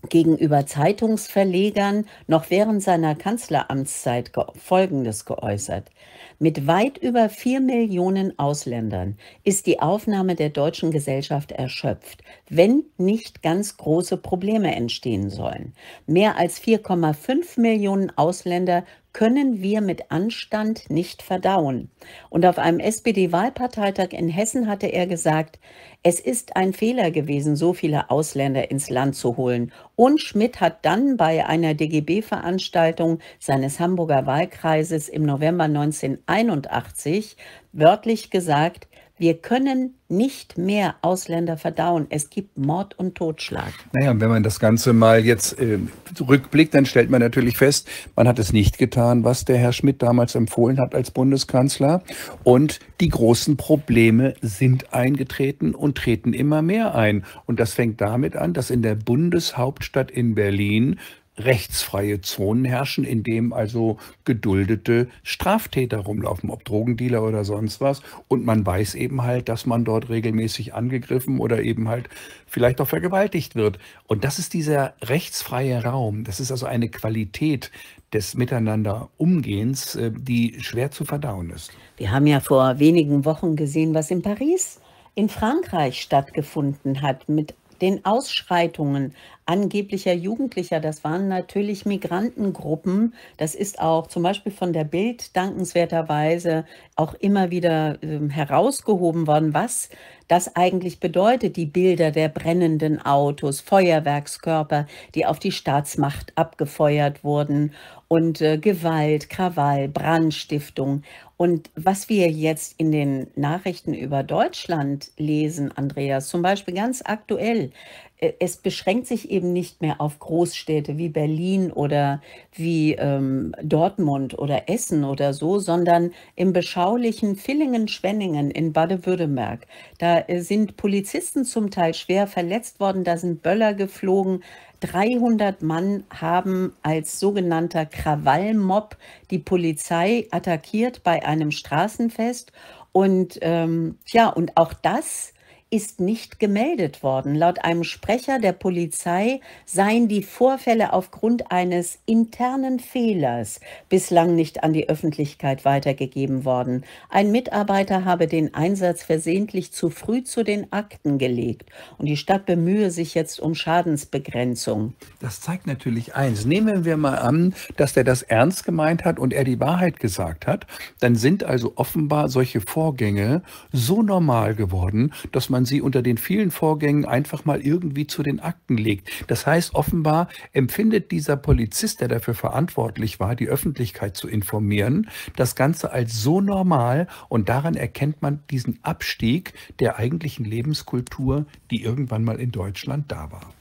gegenüber Zeitungsverlegern noch während seiner Kanzleramtszeit Folgendes geäußert. Mit weit über vier Millionen Ausländern ist die Aufnahme der deutschen Gesellschaft erschöpft, wenn nicht ganz große Probleme entstehen sollen. Mehr als 4,5 Millionen Ausländer können wir mit Anstand nicht verdauen. Und auf einem SPD-Wahlparteitag in Hessen hatte er gesagt, es ist ein Fehler gewesen, so viele Ausländer ins Land zu holen. Und Schmidt hat dann bei einer DGB-Veranstaltung seines Hamburger Wahlkreises im November 1981 wörtlich gesagt, wir können nicht mehr Ausländer verdauen. Es gibt Mord und Totschlag. Naja, wenn man das Ganze mal jetzt äh, rückblickt, dann stellt man natürlich fest, man hat es nicht getan, was der Herr Schmidt damals empfohlen hat als Bundeskanzler. Und die großen Probleme sind eingetreten und treten immer mehr ein. Und das fängt damit an, dass in der Bundeshauptstadt in Berlin rechtsfreie Zonen herrschen, in dem also geduldete Straftäter rumlaufen, ob Drogendealer oder sonst was. Und man weiß eben halt, dass man dort regelmäßig angegriffen oder eben halt vielleicht auch vergewaltigt wird. Und das ist dieser rechtsfreie Raum. Das ist also eine Qualität des Miteinanderumgehens, äh, die schwer zu verdauen ist. Wir haben ja vor wenigen Wochen gesehen, was in Paris in Frankreich stattgefunden hat mit den Ausschreitungen angeblicher Jugendlicher, das waren natürlich Migrantengruppen. Das ist auch zum Beispiel von der Bild dankenswerterweise auch immer wieder ähm, herausgehoben worden, was das eigentlich bedeutet, die Bilder der brennenden Autos, Feuerwerkskörper, die auf die Staatsmacht abgefeuert wurden und äh, Gewalt, Krawall, Brandstiftung. Und was wir jetzt in den Nachrichten über Deutschland lesen, Andreas, zum Beispiel ganz aktuell, äh, es beschränkt sich eben nicht mehr auf Großstädte wie Berlin oder wie ähm, Dortmund oder Essen oder so, sondern im beschaulichen Villingen-Schwenningen in Baden-Württemberg. Da äh, sind Polizisten zum Teil schwer verletzt worden, da sind Böller geflogen. 300 Mann haben als sogenannter Krawallmob die Polizei attackiert bei einem Straßenfest. Und ähm, ja, und auch das ist nicht gemeldet worden. Laut einem Sprecher der Polizei seien die Vorfälle aufgrund eines internen Fehlers bislang nicht an die Öffentlichkeit weitergegeben worden. Ein Mitarbeiter habe den Einsatz versehentlich zu früh zu den Akten gelegt und die Stadt bemühe sich jetzt um Schadensbegrenzung. Das zeigt natürlich eins. Nehmen wir mal an, dass der das ernst gemeint hat und er die Wahrheit gesagt hat, dann sind also offenbar solche Vorgänge so normal geworden, dass man man sie unter den vielen Vorgängen einfach mal irgendwie zu den Akten legt. Das heißt, offenbar empfindet dieser Polizist, der dafür verantwortlich war, die Öffentlichkeit zu informieren, das Ganze als so normal und daran erkennt man diesen Abstieg der eigentlichen Lebenskultur, die irgendwann mal in Deutschland da war.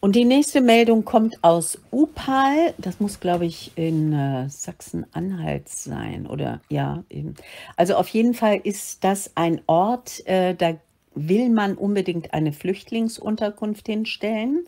Und die nächste Meldung kommt aus Upal. Das muss, glaube ich, in äh, Sachsen-Anhalt sein, oder? Ja, eben. Also auf jeden Fall ist das ein Ort, äh, da will man unbedingt eine Flüchtlingsunterkunft hinstellen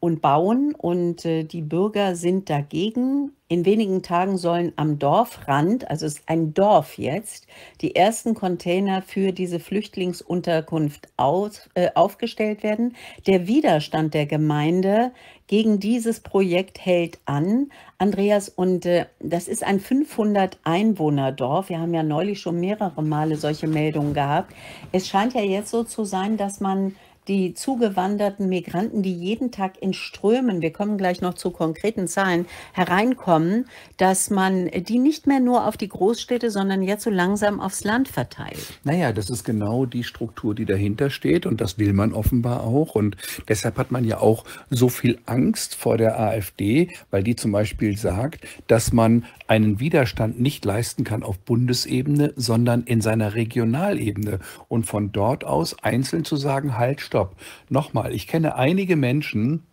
und bauen und äh, die Bürger sind dagegen. In wenigen Tagen sollen am Dorfrand, also es ist ein Dorf jetzt, die ersten Container für diese Flüchtlingsunterkunft aus, äh, aufgestellt werden. Der Widerstand der Gemeinde gegen dieses Projekt hält an, Andreas. Und äh, das ist ein 500-Einwohner-Dorf. Wir haben ja neulich schon mehrere Male solche Meldungen gehabt. Es scheint ja jetzt so zu sein, dass man die zugewanderten Migranten, die jeden Tag in Strömen, wir kommen gleich noch zu konkreten Zahlen, hereinkommen, dass man die nicht mehr nur auf die Großstädte, sondern jetzt so langsam aufs Land verteilt. Naja, das ist genau die Struktur, die dahinter steht und das will man offenbar auch. Und deshalb hat man ja auch so viel Angst vor der AfD, weil die zum Beispiel sagt, dass man einen Widerstand nicht leisten kann auf Bundesebene, sondern in seiner Regionalebene. Und von dort aus einzeln zu sagen, halt, stopp, stopp. Nochmal, ich kenne einige Menschen,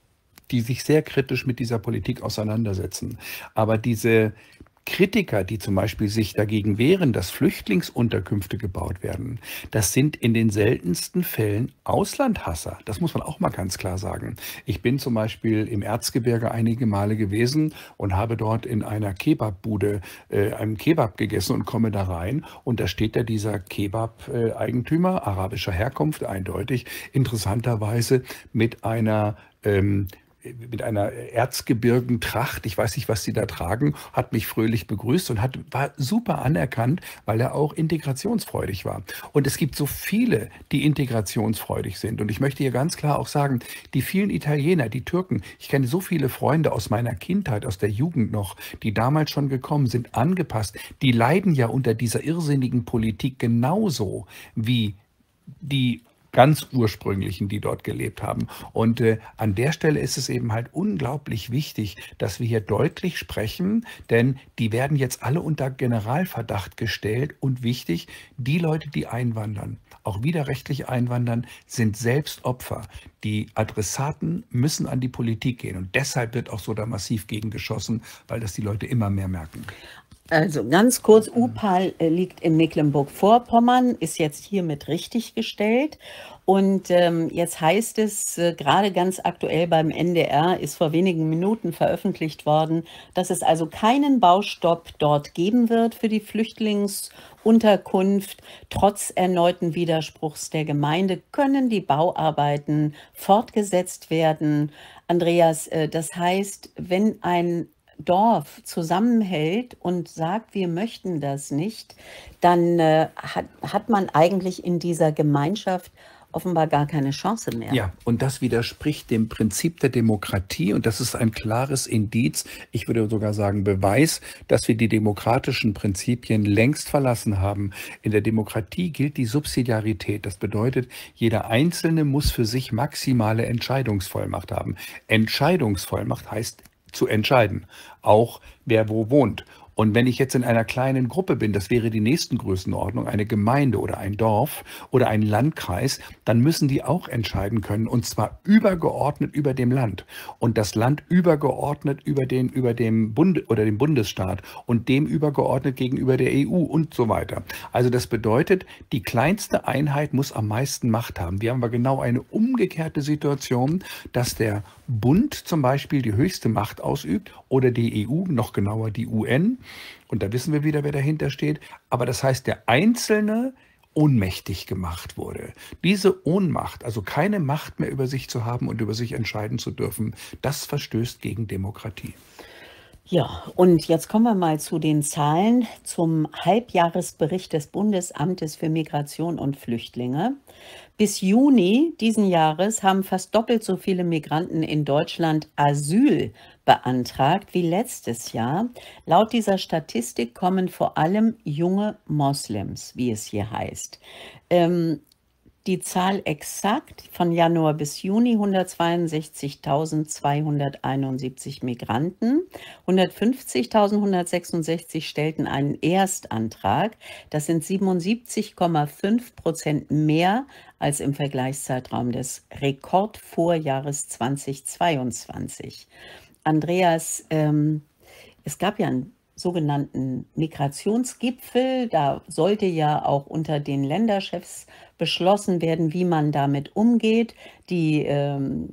die sich sehr kritisch mit dieser Politik auseinandersetzen. Aber diese Kritiker, die zum Beispiel sich dagegen wehren, dass Flüchtlingsunterkünfte gebaut werden, das sind in den seltensten Fällen Auslandhasser. Das muss man auch mal ganz klar sagen. Ich bin zum Beispiel im Erzgebirge einige Male gewesen und habe dort in einer Kebabbude äh, einen Kebab gegessen und komme da rein und da steht da dieser Kebab-Eigentümer arabischer Herkunft eindeutig, interessanterweise mit einer ähm, mit einer Erzgebirgentracht, ich weiß nicht, was sie da tragen, hat mich fröhlich begrüßt und hat, war super anerkannt, weil er auch integrationsfreudig war. Und es gibt so viele, die integrationsfreudig sind. Und ich möchte hier ganz klar auch sagen, die vielen Italiener, die Türken, ich kenne so viele Freunde aus meiner Kindheit, aus der Jugend noch, die damals schon gekommen sind, angepasst, die leiden ja unter dieser irrsinnigen Politik genauso wie die ganz ursprünglichen, die dort gelebt haben. Und äh, an der Stelle ist es eben halt unglaublich wichtig, dass wir hier deutlich sprechen, denn die werden jetzt alle unter Generalverdacht gestellt und wichtig, die Leute, die einwandern, auch widerrechtlich einwandern, sind selbst Opfer. Die Adressaten müssen an die Politik gehen und deshalb wird auch so da massiv gegengeschossen, weil das die Leute immer mehr merken. Also ganz kurz, mhm. Upal äh, liegt in Mecklenburg-Vorpommern, ist jetzt hiermit richtig gestellt. Und ähm, jetzt heißt es, äh, gerade ganz aktuell beim NDR ist vor wenigen Minuten veröffentlicht worden, dass es also keinen Baustopp dort geben wird für die Flüchtlingsunterkunft. Trotz erneuten Widerspruchs der Gemeinde können die Bauarbeiten fortgesetzt werden. Andreas, äh, das heißt, wenn ein Dorf zusammenhält und sagt, wir möchten das nicht, dann äh, hat, hat man eigentlich in dieser Gemeinschaft offenbar gar keine Chance mehr. Ja, und das widerspricht dem Prinzip der Demokratie und das ist ein klares Indiz, ich würde sogar sagen Beweis, dass wir die demokratischen Prinzipien längst verlassen haben. In der Demokratie gilt die Subsidiarität. Das bedeutet, jeder Einzelne muss für sich maximale Entscheidungsvollmacht haben. Entscheidungsvollmacht heißt zu entscheiden, auch wer wo wohnt. Und wenn ich jetzt in einer kleinen Gruppe bin, das wäre die nächsten Größenordnung, eine Gemeinde oder ein Dorf oder ein Landkreis, dann müssen die auch entscheiden können und zwar übergeordnet über dem Land und das Land übergeordnet über den über dem Bund oder dem Bundesstaat und dem übergeordnet gegenüber der EU und so weiter. Also das bedeutet, die kleinste Einheit muss am meisten Macht haben. Wir haben aber genau eine umgekehrte Situation, dass der Bund zum Beispiel die höchste Macht ausübt oder die EU, noch genauer die UN und da wissen wir wieder, wer dahinter steht. Aber das heißt, der Einzelne ohnmächtig gemacht wurde. Diese Ohnmacht, also keine Macht mehr über sich zu haben und über sich entscheiden zu dürfen, das verstößt gegen Demokratie. Ja, und jetzt kommen wir mal zu den Zahlen zum Halbjahresbericht des Bundesamtes für Migration und Flüchtlinge. Bis Juni diesen Jahres haben fast doppelt so viele Migranten in Deutschland Asyl beantragt wie letztes Jahr. Laut dieser Statistik kommen vor allem junge Moslems, wie es hier heißt. Ähm, die Zahl exakt von Januar bis Juni 162.271 Migranten. 150.166 stellten einen Erstantrag. Das sind 77,5 Prozent mehr als im Vergleichszeitraum des Rekordvorjahres 2022. Andreas, ähm, es gab ja einen sogenannten Migrationsgipfel. Da sollte ja auch unter den Länderchefs beschlossen werden, wie man damit umgeht. Die ähm,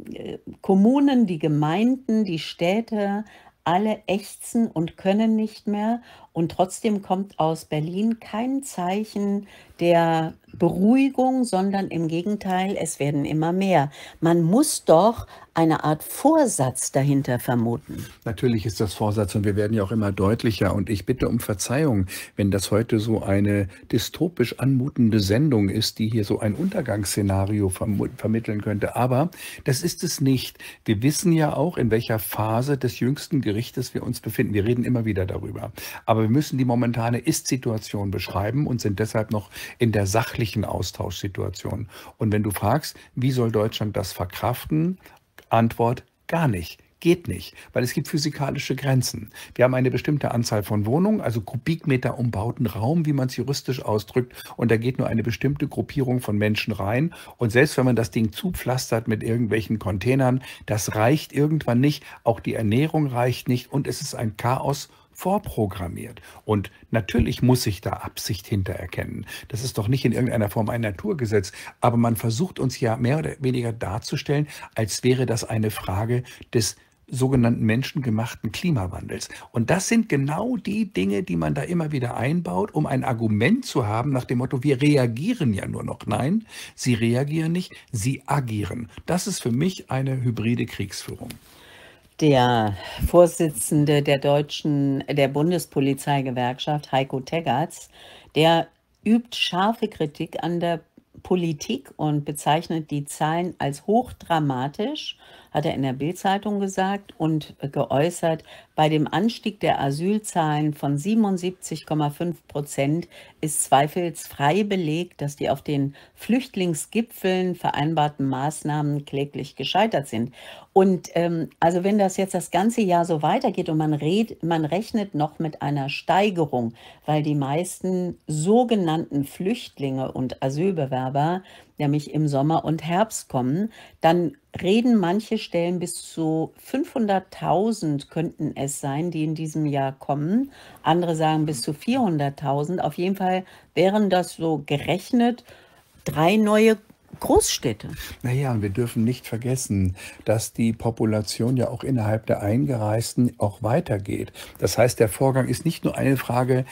Kommunen, die Gemeinden, die Städte, alle ächzen und können nicht mehr. Und trotzdem kommt aus Berlin kein Zeichen der Beruhigung, sondern im Gegenteil, es werden immer mehr. Man muss doch eine Art Vorsatz dahinter vermuten. Natürlich ist das Vorsatz und wir werden ja auch immer deutlicher. Und ich bitte um Verzeihung, wenn das heute so eine dystopisch anmutende Sendung ist, die hier so ein Untergangsszenario vermitteln könnte. Aber das ist es nicht. Wir wissen ja auch, in welcher Phase des jüngsten Gerichtes wir uns befinden. Wir reden immer wieder darüber. Aber wir müssen die momentane Ist-Situation beschreiben und sind deshalb noch in der Sachlichkeit jeglichen Austauschsituation. Und wenn du fragst, wie soll Deutschland das verkraften? Antwort, gar nicht geht nicht, weil es gibt physikalische Grenzen. Wir haben eine bestimmte Anzahl von Wohnungen, also Kubikmeter umbauten Raum, wie man es juristisch ausdrückt, und da geht nur eine bestimmte Gruppierung von Menschen rein. Und selbst wenn man das Ding zupflastert mit irgendwelchen Containern, das reicht irgendwann nicht. Auch die Ernährung reicht nicht und es ist ein Chaos vorprogrammiert. Und natürlich muss sich da Absicht hinter erkennen. Das ist doch nicht in irgendeiner Form ein Naturgesetz. Aber man versucht uns ja mehr oder weniger darzustellen, als wäre das eine Frage des sogenannten menschengemachten Klimawandels. Und das sind genau die Dinge, die man da immer wieder einbaut, um ein Argument zu haben nach dem Motto, wir reagieren ja nur noch. Nein, sie reagieren nicht, sie agieren. Das ist für mich eine hybride Kriegsführung. Der Vorsitzende der deutschen, der Bundespolizeigewerkschaft, Heiko Teggerts, der übt scharfe Kritik an der Politik und bezeichnet die Zahlen als hochdramatisch, hat er in der Bild-Zeitung gesagt und geäußert, bei dem Anstieg der Asylzahlen von 77,5 Prozent ist zweifelsfrei belegt, dass die auf den Flüchtlingsgipfeln vereinbarten Maßnahmen kläglich gescheitert sind. Und ähm, also wenn das jetzt das ganze Jahr so weitergeht und man, red, man rechnet noch mit einer Steigerung, weil die meisten sogenannten Flüchtlinge und Asylbewerber nämlich im Sommer und Herbst kommen, dann reden manche Stellen bis zu 500.000 könnten es sein, die in diesem Jahr kommen. Andere sagen bis zu 400.000. Auf jeden Fall wären das so gerechnet drei neue Großstädte. Naja, und wir dürfen nicht vergessen, dass die Population ja auch innerhalb der Eingereisten auch weitergeht. Das heißt, der Vorgang ist nicht nur eine Frage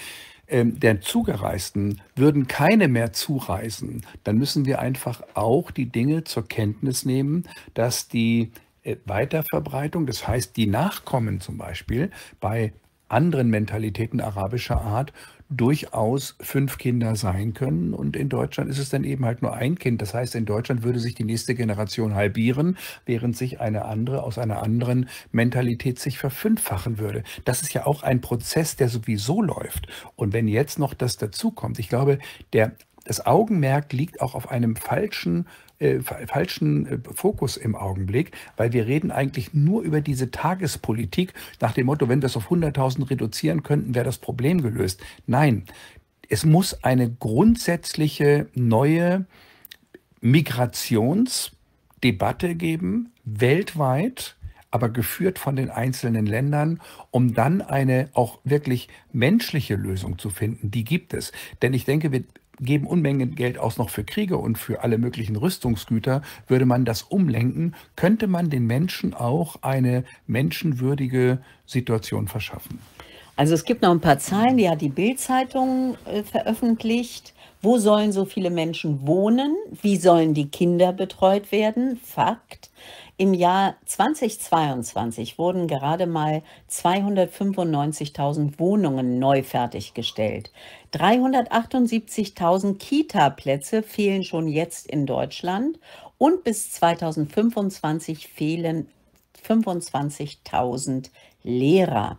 ähm, der Zugereisten würden keine mehr zureisen, dann müssen wir einfach auch die Dinge zur Kenntnis nehmen, dass die äh, Weiterverbreitung. Das heißt, die Nachkommen zum Beispiel bei anderen Mentalitäten arabischer Art durchaus fünf Kinder sein können. Und in Deutschland ist es dann eben halt nur ein Kind. Das heißt, in Deutschland würde sich die nächste Generation halbieren, während sich eine andere aus einer anderen Mentalität sich verfünffachen würde. Das ist ja auch ein Prozess, der sowieso läuft. Und wenn jetzt noch das dazukommt, ich glaube, der, das Augenmerk liegt auch auf einem falschen äh, falschen äh, Fokus im Augenblick, weil wir reden eigentlich nur über diese Tagespolitik nach dem Motto, wenn wir es auf 100.000 reduzieren könnten, wäre das Problem gelöst. Nein, es muss eine grundsätzliche neue Migrationsdebatte geben, weltweit, aber geführt von den einzelnen Ländern, um dann eine auch wirklich menschliche Lösung zu finden. Die gibt es. Denn ich denke, wir geben Unmengen Geld aus noch für Kriege und für alle möglichen Rüstungsgüter, würde man das umlenken, könnte man den Menschen auch eine menschenwürdige Situation verschaffen. Also es gibt noch ein paar Zahlen, die hat die Bild-Zeitung äh, veröffentlicht. Wo sollen so viele Menschen wohnen? Wie sollen die Kinder betreut werden? Fakt. Im Jahr 2022 wurden gerade mal 295.000 Wohnungen neu fertiggestellt. 378.000 Kita-Plätze fehlen schon jetzt in Deutschland und bis 2025 fehlen 25.000 Lehrer.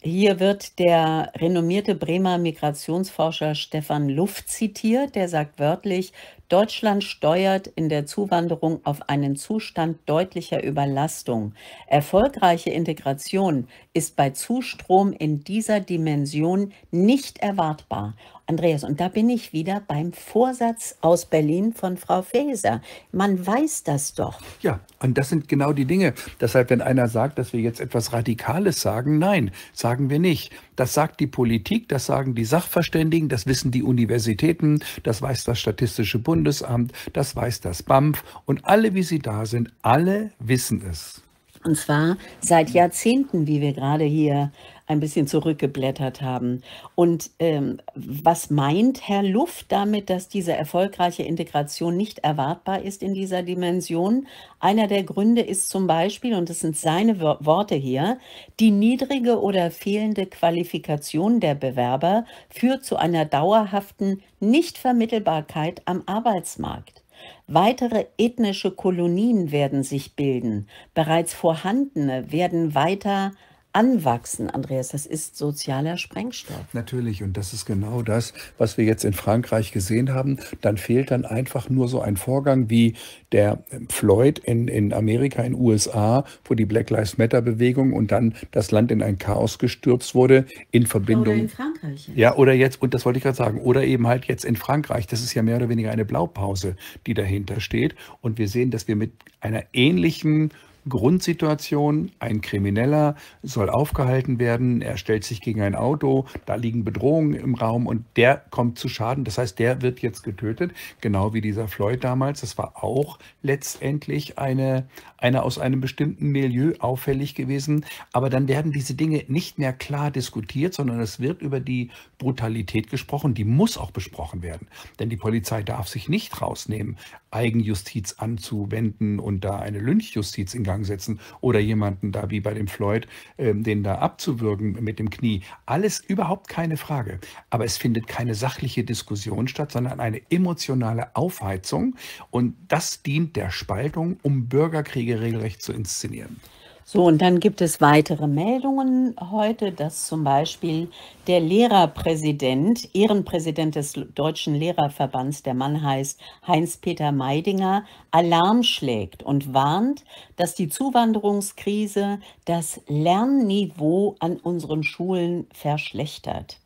Hier wird der renommierte Bremer Migrationsforscher Stefan Luft zitiert, der sagt wörtlich, Deutschland steuert in der Zuwanderung auf einen Zustand deutlicher Überlastung. Erfolgreiche Integration ist bei Zustrom in dieser Dimension nicht erwartbar. Andreas, und da bin ich wieder beim Vorsatz aus Berlin von Frau Faeser. Man weiß das doch. Ja, und das sind genau die Dinge. Deshalb, wenn einer sagt, dass wir jetzt etwas Radikales sagen, nein, sagen wir nicht. Das sagt die Politik, das sagen die Sachverständigen, das wissen die Universitäten, das weiß das Statistische Bundesamt, das weiß das BAMF und alle, wie sie da sind, alle wissen es. Und zwar seit Jahrzehnten, wie wir gerade hier ein bisschen zurückgeblättert haben. Und ähm, was meint Herr Luft damit, dass diese erfolgreiche Integration nicht erwartbar ist in dieser Dimension? Einer der Gründe ist zum Beispiel, und das sind seine Worte hier, die niedrige oder fehlende Qualifikation der Bewerber führt zu einer dauerhaften Nichtvermittelbarkeit am Arbeitsmarkt. Weitere ethnische Kolonien werden sich bilden. Bereits vorhandene werden weiter anwachsen, Andreas. Das ist sozialer Sprengstoff. Natürlich, und das ist genau das, was wir jetzt in Frankreich gesehen haben. Dann fehlt dann einfach nur so ein Vorgang wie der Floyd in, in Amerika, in USA, wo die Black Lives Matter-Bewegung und dann das Land in ein Chaos gestürzt wurde, in Verbindung. Oder in Frankreich. Ja, oder jetzt, und das wollte ich gerade sagen, oder eben halt jetzt in Frankreich. Das ist ja mehr oder weniger eine Blaupause, die dahinter steht. Und wir sehen, dass wir mit einer ähnlichen Grundsituation, ein Krimineller soll aufgehalten werden, er stellt sich gegen ein Auto, da liegen Bedrohungen im Raum und der kommt zu Schaden. Das heißt, der wird jetzt getötet, genau wie dieser Floyd damals. Das war auch letztendlich eine, einer aus einem bestimmten Milieu auffällig gewesen. Aber dann werden diese Dinge nicht mehr klar diskutiert, sondern es wird über die Brutalität gesprochen. Die muss auch besprochen werden. Denn die Polizei darf sich nicht rausnehmen, Eigenjustiz anzuwenden und da eine Lynchjustiz in Gang setzen oder jemanden da wie bei dem Floyd, äh, den da abzuwürgen mit dem Knie. Alles überhaupt keine Frage. Aber es findet keine sachliche Diskussion statt, sondern eine emotionale Aufheizung. Und das dient der Spaltung, um Bürgerkriege Wege regelrecht zu inszenieren. So, und dann gibt es weitere Meldungen heute, dass zum Beispiel der Lehrerpräsident, Ehrenpräsident des Deutschen Lehrerverbands, der Mann heißt Heinz-Peter Meidinger, Alarm schlägt und warnt, dass die Zuwanderungskrise das Lernniveau an unseren Schulen verschlechtert.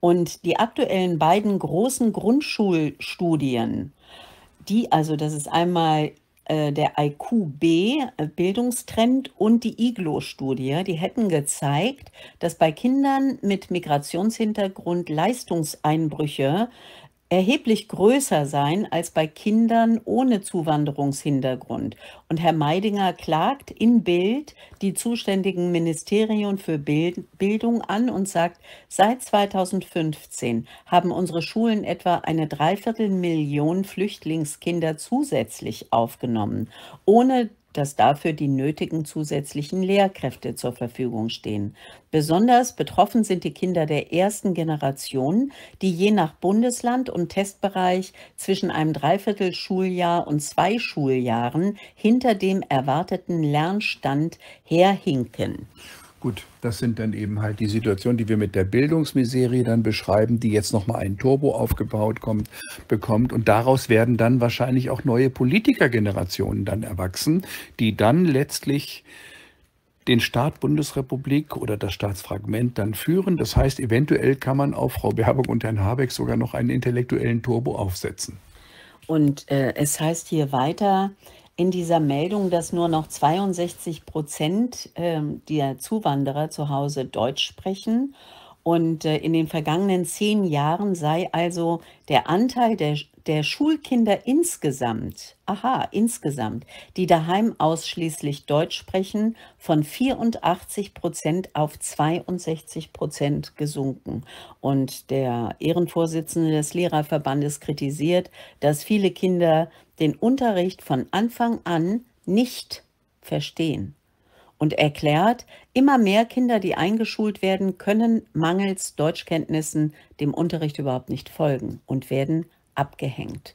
Und die aktuellen beiden großen Grundschulstudien, die, also das ist einmal äh, der IQB äh, Bildungstrend und die IGLO-Studie, die hätten gezeigt, dass bei Kindern mit Migrationshintergrund Leistungseinbrüche erheblich größer sein als bei Kindern ohne Zuwanderungshintergrund. Und Herr Meidinger klagt in Bild die zuständigen Ministerien für Bildung an und sagt, seit 2015 haben unsere Schulen etwa eine Dreiviertelmillion Flüchtlingskinder zusätzlich aufgenommen, ohne dass dafür die nötigen zusätzlichen Lehrkräfte zur Verfügung stehen. Besonders betroffen sind die Kinder der ersten Generation, die je nach Bundesland und Testbereich zwischen einem Dreiviertelschuljahr und zwei Schuljahren hinter dem erwarteten Lernstand herhinken. Gut, das sind dann eben halt die Situationen, die wir mit der Bildungsmiserie dann beschreiben, die jetzt nochmal einen Turbo aufgebaut kommt, bekommt. Und daraus werden dann wahrscheinlich auch neue Politikergenerationen dann erwachsen, die dann letztlich den Staat Bundesrepublik oder das Staatsfragment dann führen. Das heißt, eventuell kann man auf Frau Baerbock und Herrn Habeck sogar noch einen intellektuellen Turbo aufsetzen. Und äh, es heißt hier weiter, in dieser Meldung, dass nur noch 62 Prozent ähm, der Zuwanderer zu Hause Deutsch sprechen und äh, in den vergangenen zehn Jahren sei also der Anteil der, der Schulkinder insgesamt, aha, insgesamt, die daheim ausschließlich Deutsch sprechen, von 84 Prozent auf 62 Prozent gesunken. Und der Ehrenvorsitzende des Lehrerverbandes kritisiert, dass viele Kinder den Unterricht von Anfang an nicht verstehen und erklärt, immer mehr Kinder, die eingeschult werden, können mangels Deutschkenntnissen dem Unterricht überhaupt nicht folgen und werden abgehängt.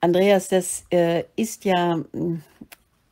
Andreas, das äh, ist ja hm,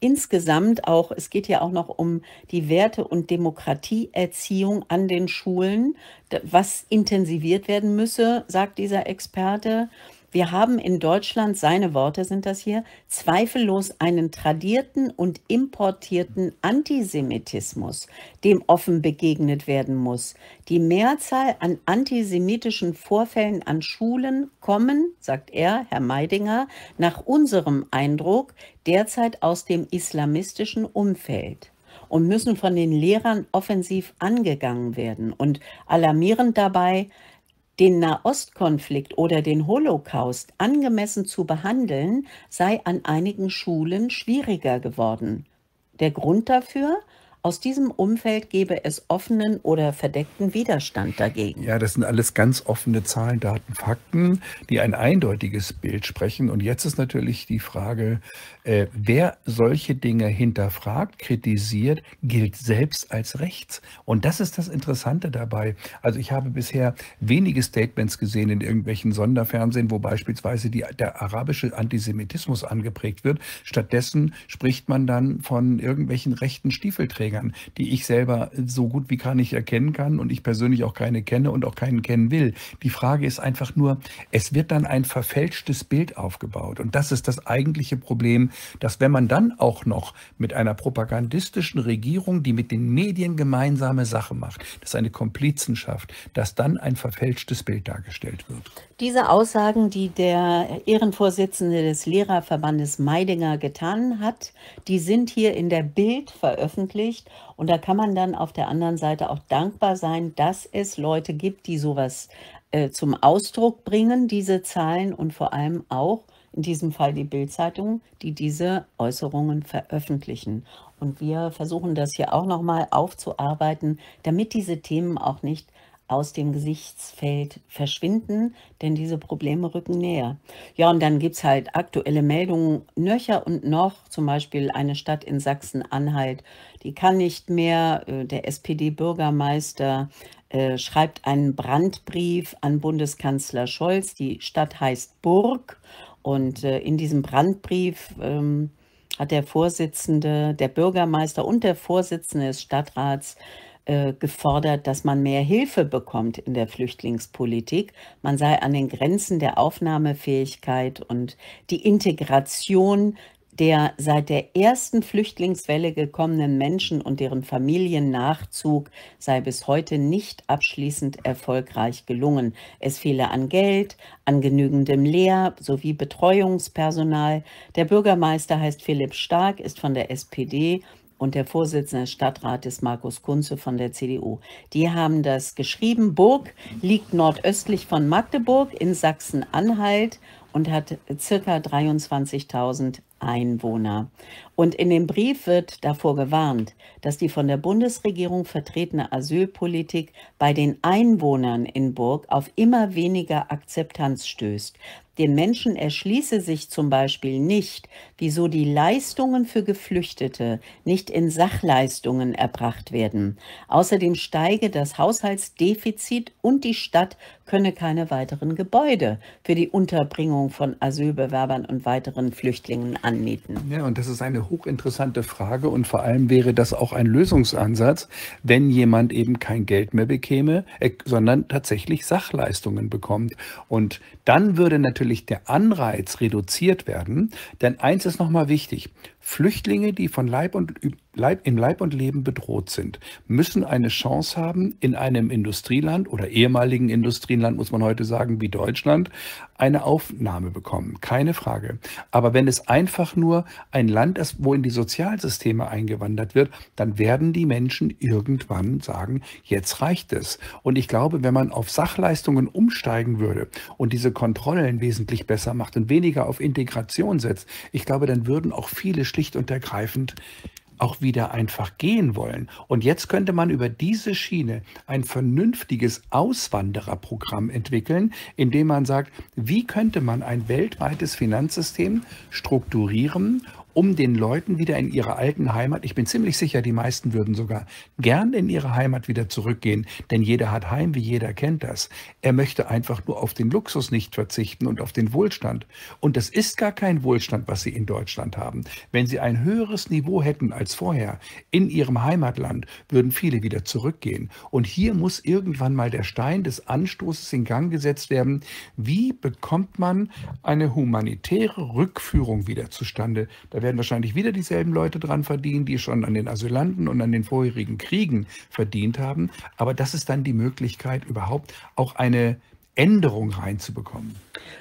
insgesamt auch, es geht ja auch noch um die Werte- und Demokratieerziehung an den Schulen, was intensiviert werden müsse, sagt dieser Experte. Wir haben in Deutschland, seine Worte sind das hier, zweifellos einen tradierten und importierten Antisemitismus, dem offen begegnet werden muss. Die Mehrzahl an antisemitischen Vorfällen an Schulen kommen, sagt er, Herr Meidinger, nach unserem Eindruck derzeit aus dem islamistischen Umfeld und müssen von den Lehrern offensiv angegangen werden. Und alarmierend dabei, den Nahostkonflikt oder den Holocaust angemessen zu behandeln, sei an einigen Schulen schwieriger geworden. Der Grund dafür aus diesem Umfeld gäbe es offenen oder verdeckten Widerstand dagegen. Ja, das sind alles ganz offene Zahlen, Daten, Fakten, die ein eindeutiges Bild sprechen. Und jetzt ist natürlich die Frage, äh, wer solche Dinge hinterfragt, kritisiert, gilt selbst als rechts. Und das ist das Interessante dabei. Also ich habe bisher wenige Statements gesehen in irgendwelchen Sonderfernsehen, wo beispielsweise die, der arabische Antisemitismus angeprägt wird. Stattdessen spricht man dann von irgendwelchen rechten Stiefelträgern. Trägern, die ich selber so gut wie gar nicht erkennen kann und ich persönlich auch keine kenne und auch keinen kennen will. Die Frage ist einfach nur, es wird dann ein verfälschtes Bild aufgebaut. Und das ist das eigentliche Problem, dass wenn man dann auch noch mit einer propagandistischen Regierung, die mit den Medien gemeinsame Sache macht, das ist eine Komplizenschaft, dass dann ein verfälschtes Bild dargestellt wird. Diese Aussagen, die der Ehrenvorsitzende des Lehrerverbandes Meidinger getan hat, die sind hier in der Bild veröffentlicht nicht. Und da kann man dann auf der anderen Seite auch dankbar sein, dass es Leute gibt, die sowas äh, zum Ausdruck bringen, diese Zahlen und vor allem auch in diesem Fall die Bildzeitung, die diese Äußerungen veröffentlichen. Und wir versuchen das hier auch nochmal aufzuarbeiten, damit diese Themen auch nicht aus dem Gesichtsfeld verschwinden, denn diese Probleme rücken näher. Ja, und dann gibt es halt aktuelle Meldungen nöcher und noch, zum Beispiel eine Stadt in Sachsen-Anhalt, die kann nicht mehr, äh, der SPD-Bürgermeister äh, schreibt einen Brandbrief an Bundeskanzler Scholz, die Stadt heißt Burg und äh, in diesem Brandbrief... Ähm, hat der Vorsitzende, der Bürgermeister und der Vorsitzende des Stadtrats äh, äh, gefordert, dass man mehr Hilfe bekommt in der Flüchtlingspolitik. Man sei an den Grenzen der Aufnahmefähigkeit und die Integration der seit der ersten Flüchtlingswelle gekommenen Menschen und deren Familiennachzug sei bis heute nicht abschließend erfolgreich gelungen. Es fehle an Geld, an genügendem Lehr- sowie Betreuungspersonal. Der Bürgermeister heißt Philipp Stark, ist von der SPD und der Vorsitzende des Stadtrates Markus Kunze von der CDU. Die haben das geschrieben. Burg liegt nordöstlich von Magdeburg in Sachsen-Anhalt und hat circa 23.000 Einwohner. Und in dem Brief wird davor gewarnt, dass die von der Bundesregierung vertretene Asylpolitik bei den Einwohnern in Burg auf immer weniger Akzeptanz stößt. Den Menschen erschließe sich zum Beispiel nicht, wieso die Leistungen für Geflüchtete nicht in Sachleistungen erbracht werden. Außerdem steige das Haushaltsdefizit und die Stadt könne keine weiteren Gebäude für die Unterbringung von Asylbewerbern und weiteren Flüchtlingen anmieten? Ja, und das ist eine hochinteressante Frage und vor allem wäre das auch ein Lösungsansatz, wenn jemand eben kein Geld mehr bekäme, äh, sondern tatsächlich Sachleistungen bekommt. Und dann würde natürlich der Anreiz reduziert werden, denn eins ist nochmal wichtig, Flüchtlinge, die von Leib und Leib, im Leib und Leben bedroht sind, müssen eine Chance haben, in einem Industrieland oder ehemaligen Industrieland, muss man heute sagen, wie Deutschland, eine Aufnahme bekommen. Keine Frage. Aber wenn es einfach nur ein Land ist, wo in die Sozialsysteme eingewandert wird, dann werden die Menschen irgendwann sagen, jetzt reicht es. Und ich glaube, wenn man auf Sachleistungen umsteigen würde und diese Kontrollen wesentlich besser macht und weniger auf Integration setzt, ich glaube, dann würden auch viele schlicht und ergreifend auch wieder einfach gehen wollen. Und jetzt könnte man über diese Schiene ein vernünftiges Auswandererprogramm entwickeln, indem man sagt, wie könnte man ein weltweites Finanzsystem strukturieren um den Leuten wieder in ihre alten Heimat, ich bin ziemlich sicher, die meisten würden sogar gern in ihre Heimat wieder zurückgehen, denn jeder hat Heim, wie jeder kennt das. Er möchte einfach nur auf den Luxus nicht verzichten und auf den Wohlstand. Und das ist gar kein Wohlstand, was sie in Deutschland haben. Wenn sie ein höheres Niveau hätten als vorher in ihrem Heimatland, würden viele wieder zurückgehen. Und hier muss irgendwann mal der Stein des Anstoßes in Gang gesetzt werden. Wie bekommt man eine humanitäre Rückführung wieder zustande? Da werden wahrscheinlich wieder dieselben Leute dran verdienen, die schon an den Asylanten und an den vorherigen Kriegen verdient haben. Aber das ist dann die Möglichkeit, überhaupt auch eine Änderung reinzubekommen.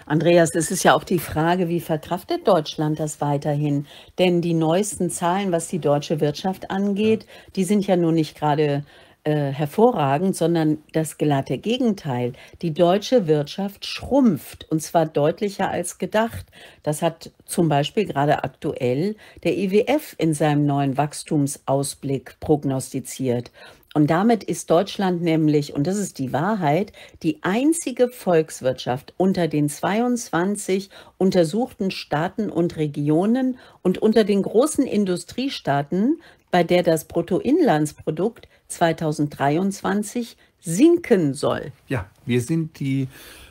Andreas, es ist ja auch die Frage, wie verkraftet Deutschland das weiterhin? Denn die neuesten Zahlen, was die deutsche Wirtschaft angeht, die sind ja nun nicht gerade äh, hervorragend, sondern das glatte Gegenteil. Die deutsche Wirtschaft schrumpft und zwar deutlicher als gedacht. Das hat zum Beispiel gerade aktuell der IWF e in seinem neuen Wachstumsausblick prognostiziert. Und damit ist Deutschland nämlich, und das ist die Wahrheit, die einzige Volkswirtschaft unter den 22 untersuchten Staaten und Regionen und unter den großen Industriestaaten, bei der das Bruttoinlandsprodukt 2023 sinken soll. Ja, wir sind die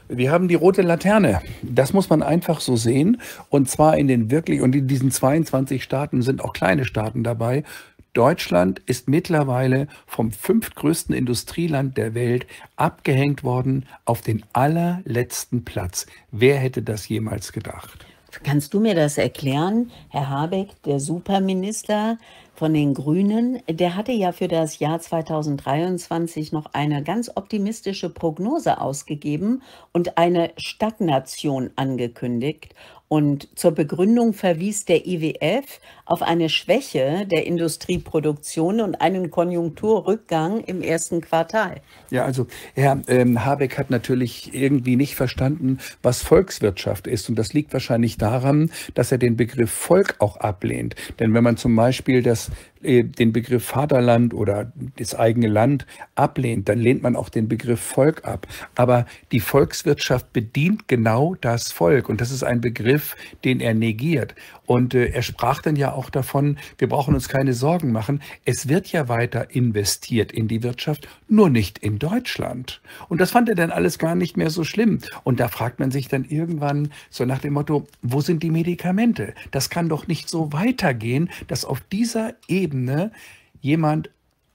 wir haben die rote Laterne. Das muss man einfach so sehen. Und zwar in den wirklich, und in diesen 22 Staaten sind auch kleine Staaten dabei. Deutschland ist mittlerweile vom fünftgrößten Industrieland der Welt abgehängt worden auf den allerletzten Platz. Wer hätte das jemals gedacht? Kannst du mir das erklären, Herr Habeck, der Superminister? von den Grünen, der hatte ja für das Jahr 2023 noch eine ganz optimistische Prognose ausgegeben und eine Stagnation angekündigt. Und zur Begründung verwies der IWF auf eine Schwäche der Industrieproduktion und einen Konjunkturrückgang im ersten Quartal. Ja, also Herr ähm, Habeck hat natürlich irgendwie nicht verstanden, was Volkswirtschaft ist. Und das liegt wahrscheinlich daran, dass er den Begriff Volk auch ablehnt. Denn wenn man zum Beispiel das äh, den Begriff Vaterland oder das eigene Land ablehnt, dann lehnt man auch den Begriff Volk ab. Aber die Volkswirtschaft bedient genau das Volk und das ist ein Begriff, den er negiert. Und äh, er sprach dann ja auch davon, wir brauchen uns keine Sorgen machen. Es wird ja weiter investiert in die Wirtschaft, nur nicht in Deutschland. Und das fand er dann alles gar nicht mehr so schlimm. Und da fragt man sich dann irgendwann so nach dem Motto, wo sind die Medikamente? Das kann doch nicht so weitergehen, dass auf dieser Ebene jemand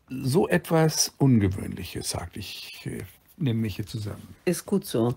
so etwas Ungewöhnliches sagt. Ich äh, nämlich hier zusammen. Ist gut so.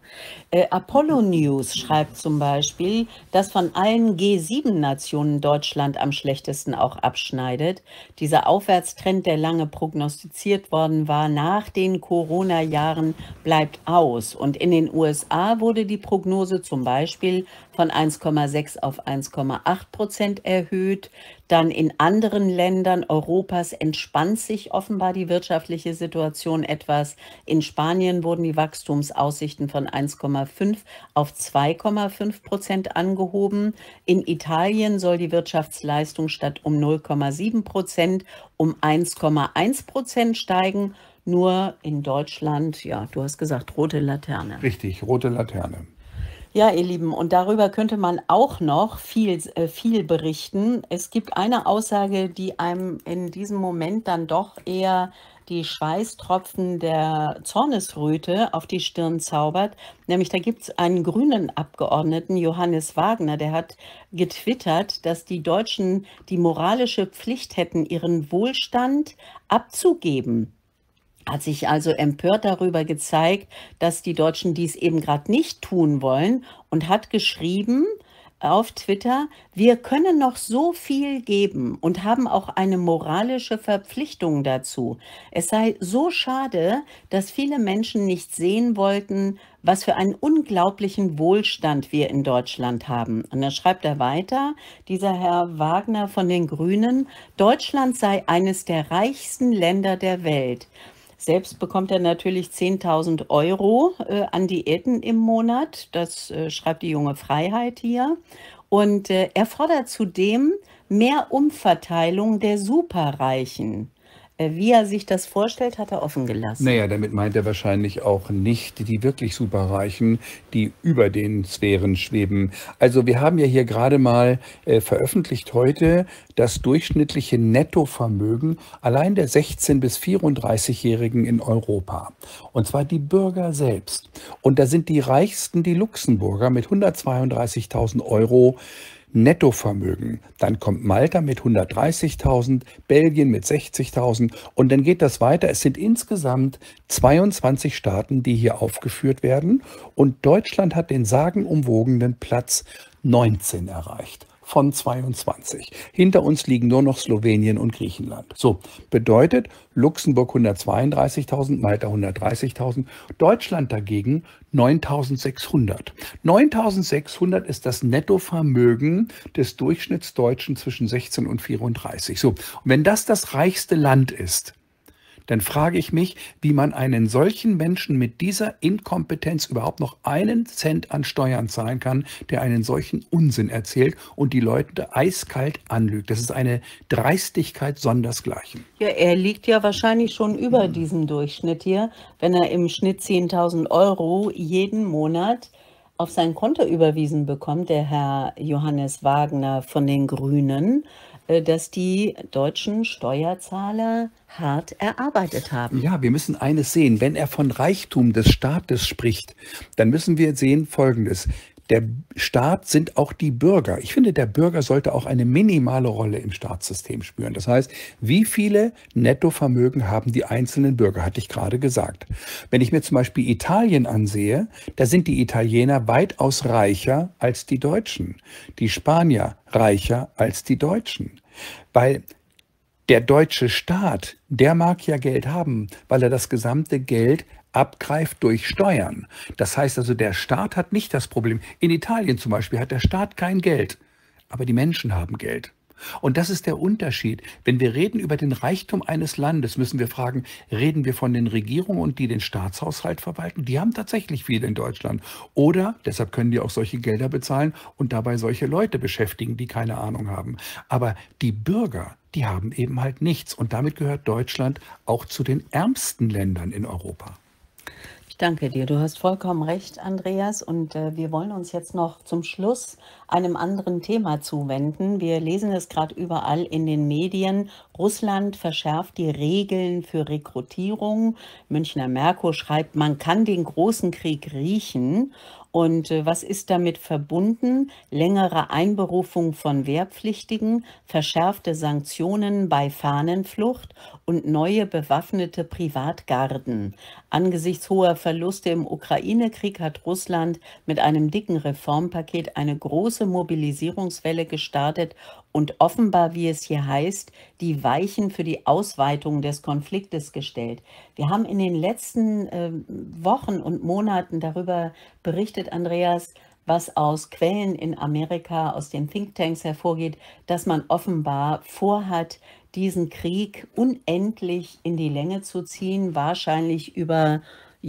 Äh, Apollo News schreibt zum Beispiel, dass von allen G7-Nationen Deutschland am schlechtesten auch abschneidet. Dieser Aufwärtstrend, der lange prognostiziert worden war, nach den Corona-Jahren bleibt aus. Und in den USA wurde die Prognose zum Beispiel von 1,6 auf 1,8 Prozent erhöht dann in anderen Ländern Europas entspannt sich offenbar die wirtschaftliche Situation etwas. In Spanien wurden die Wachstumsaussichten von 1,5 auf 2,5 Prozent angehoben. In Italien soll die Wirtschaftsleistung statt um 0,7 Prozent um 1,1 Prozent steigen. Nur in Deutschland, ja, du hast gesagt, rote Laterne. Richtig, rote Laterne. Ja, ihr Lieben, und darüber könnte man auch noch viel, äh, viel berichten. Es gibt eine Aussage, die einem in diesem Moment dann doch eher die Schweißtropfen der Zornesröte auf die Stirn zaubert. Nämlich da gibt es einen grünen Abgeordneten, Johannes Wagner, der hat getwittert, dass die Deutschen die moralische Pflicht hätten, ihren Wohlstand abzugeben hat sich also empört darüber gezeigt, dass die Deutschen dies eben gerade nicht tun wollen und hat geschrieben auf Twitter, wir können noch so viel geben und haben auch eine moralische Verpflichtung dazu. Es sei so schade, dass viele Menschen nicht sehen wollten, was für einen unglaublichen Wohlstand wir in Deutschland haben. Und dann schreibt er weiter, dieser Herr Wagner von den Grünen, Deutschland sei eines der reichsten Länder der Welt. Selbst bekommt er natürlich 10.000 Euro äh, an Diäten im Monat. Das äh, schreibt die junge Freiheit hier. Und äh, er fordert zudem mehr Umverteilung der Superreichen. Äh, wie er sich das vorstellt, hat er offen gelassen. Naja, damit meint er wahrscheinlich auch nicht die wirklich Superreichen, die über den Sphären schweben. Also wir haben ja hier gerade mal äh, veröffentlicht heute das durchschnittliche Nettovermögen allein der 16- bis 34-Jährigen in Europa. Und zwar die Bürger selbst. Und da sind die reichsten die Luxemburger mit 132.000 Euro Nettovermögen. Dann kommt Malta mit 130.000, Belgien mit 60.000 und dann geht das weiter. Es sind insgesamt 22 Staaten, die hier aufgeführt werden und Deutschland hat den sagenumwogenen Platz 19 erreicht von 22. Hinter uns liegen nur noch Slowenien und Griechenland. So, bedeutet Luxemburg 132.000, Malta 130.000, Deutschland dagegen 9.600. 9.600 ist das Nettovermögen des Durchschnittsdeutschen zwischen 16 und 34. So, und wenn das das reichste Land ist, dann frage ich mich, wie man einen solchen Menschen mit dieser Inkompetenz überhaupt noch einen Cent an Steuern zahlen kann, der einen solchen Unsinn erzählt und die Leute eiskalt anlügt. Das ist eine Dreistigkeit sondersgleichen. Ja, er liegt ja wahrscheinlich schon über mhm. diesem Durchschnitt hier, wenn er im Schnitt 10.000 Euro jeden Monat auf sein Konto überwiesen bekommt, der Herr Johannes Wagner von den Grünen. Äh, das die deutschen Steuerzahler hart erarbeitet haben. Ja, wir müssen eines sehen. Wenn er von Reichtum des Staates spricht, dann müssen wir sehen Folgendes. Der Staat sind auch die Bürger. Ich finde, der Bürger sollte auch eine minimale Rolle im Staatssystem spüren. Das heißt, wie viele Nettovermögen haben die einzelnen Bürger, hatte ich gerade gesagt. Wenn ich mir zum Beispiel Italien ansehe, da sind die Italiener weitaus reicher als die Deutschen. Die Spanier reicher als die Deutschen. Weil der deutsche Staat, der mag ja Geld haben, weil er das gesamte Geld abgreift durch Steuern. Das heißt also, der Staat hat nicht das Problem. In Italien zum Beispiel hat der Staat kein Geld, aber die Menschen haben Geld. Und das ist der Unterschied. Wenn wir reden über den Reichtum eines Landes, müssen wir fragen, reden wir von den Regierungen und die den Staatshaushalt verwalten? Die haben tatsächlich viel in Deutschland. Oder, deshalb können die auch solche Gelder bezahlen und dabei solche Leute beschäftigen, die keine Ahnung haben. Aber die Bürger, die haben eben halt nichts. Und damit gehört Deutschland auch zu den ärmsten Ländern in Europa. Ich danke dir. Du hast vollkommen recht, Andreas. Und äh, wir wollen uns jetzt noch zum Schluss einem anderen Thema zuwenden. Wir lesen es gerade überall in den Medien. Russland verschärft die Regeln für Rekrutierung. Münchner Merkur schreibt, man kann den großen Krieg riechen. Und äh, was ist damit verbunden? Längere Einberufung von Wehrpflichtigen, verschärfte Sanktionen bei Fahnenflucht und neue bewaffnete Privatgarden. Angesichts hoher Verluste im Ukraine-Krieg hat Russland mit einem dicken Reformpaket eine große Mobilisierungswelle gestartet und offenbar, wie es hier heißt, die Weichen für die Ausweitung des Konfliktes gestellt. Wir haben in den letzten äh, Wochen und Monaten darüber berichtet, Andreas, was aus Quellen in Amerika, aus den Thinktanks hervorgeht, dass man offenbar vorhat, diesen Krieg unendlich in die Länge zu ziehen, wahrscheinlich über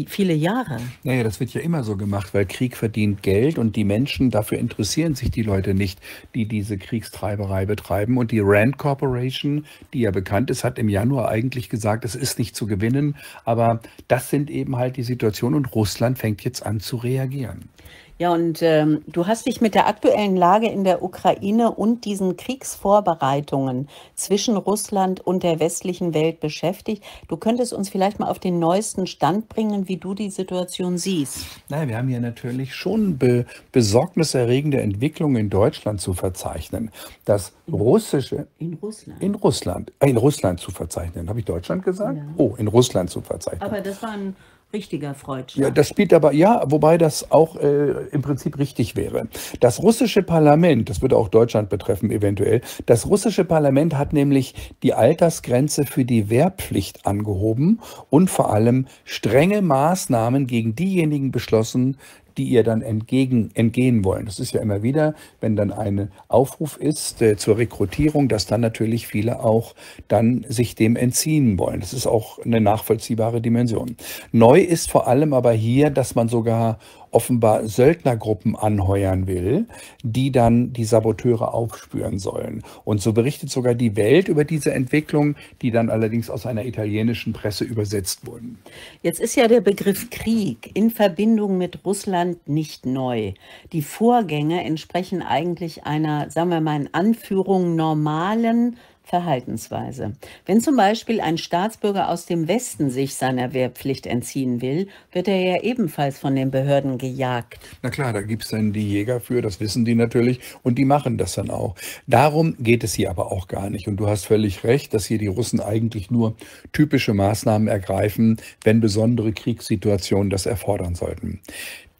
viele Jahre. Naja, das wird ja immer so gemacht, weil Krieg verdient Geld und die Menschen, dafür interessieren sich die Leute nicht, die diese Kriegstreiberei betreiben. Und die Rand Corporation, die ja bekannt ist, hat im Januar eigentlich gesagt, es ist nicht zu gewinnen. Aber das sind eben halt die Situationen und Russland fängt jetzt an zu reagieren. Ja, und ähm, du hast dich mit der aktuellen Lage in der Ukraine und diesen Kriegsvorbereitungen zwischen Russland und der westlichen Welt beschäftigt. Du könntest uns vielleicht mal auf den neuesten Stand bringen, wie du die Situation siehst. Naja, wir haben hier natürlich schon be besorgniserregende Entwicklungen in Deutschland zu verzeichnen. Das russische. In Russland. In Russland. Äh, in Russland zu verzeichnen. Habe ich Deutschland gesagt? Ja. Oh, in Russland zu verzeichnen. Aber das war ein richtiger Freudschlag. Ja, das spielt aber, ja, wobei das auch äh, im Prinzip richtig wäre. Das russische Parlament, das würde auch Deutschland betreffen eventuell, das russische Parlament hat nämlich die Altersgrenze für die Wehrpflicht angehoben und vor allem strenge Maßnahmen gegen diejenigen beschlossen, die ihr dann entgegen, entgehen wollen. Das ist ja immer wieder, wenn dann ein Aufruf ist äh, zur Rekrutierung, dass dann natürlich viele auch dann sich dem entziehen wollen. Das ist auch eine nachvollziehbare Dimension. Neu ist vor allem aber hier, dass man sogar offenbar Söldnergruppen anheuern will, die dann die Saboteure aufspüren sollen. Und so berichtet sogar die Welt über diese Entwicklung, die dann allerdings aus einer italienischen Presse übersetzt wurden. Jetzt ist ja der Begriff Krieg in Verbindung mit Russland nicht neu. Die Vorgänge entsprechen eigentlich einer, sagen wir mal in Anführung, normalen Verhaltensweise. Wenn zum Beispiel ein Staatsbürger aus dem Westen sich seiner Wehrpflicht entziehen will, wird er ja ebenfalls von den Behörden gejagt. Na klar, da gibt es dann die Jäger für, das wissen die natürlich und die machen das dann auch. Darum geht es hier aber auch gar nicht. Und du hast völlig recht, dass hier die Russen eigentlich nur typische Maßnahmen ergreifen, wenn besondere Kriegssituationen das erfordern sollten.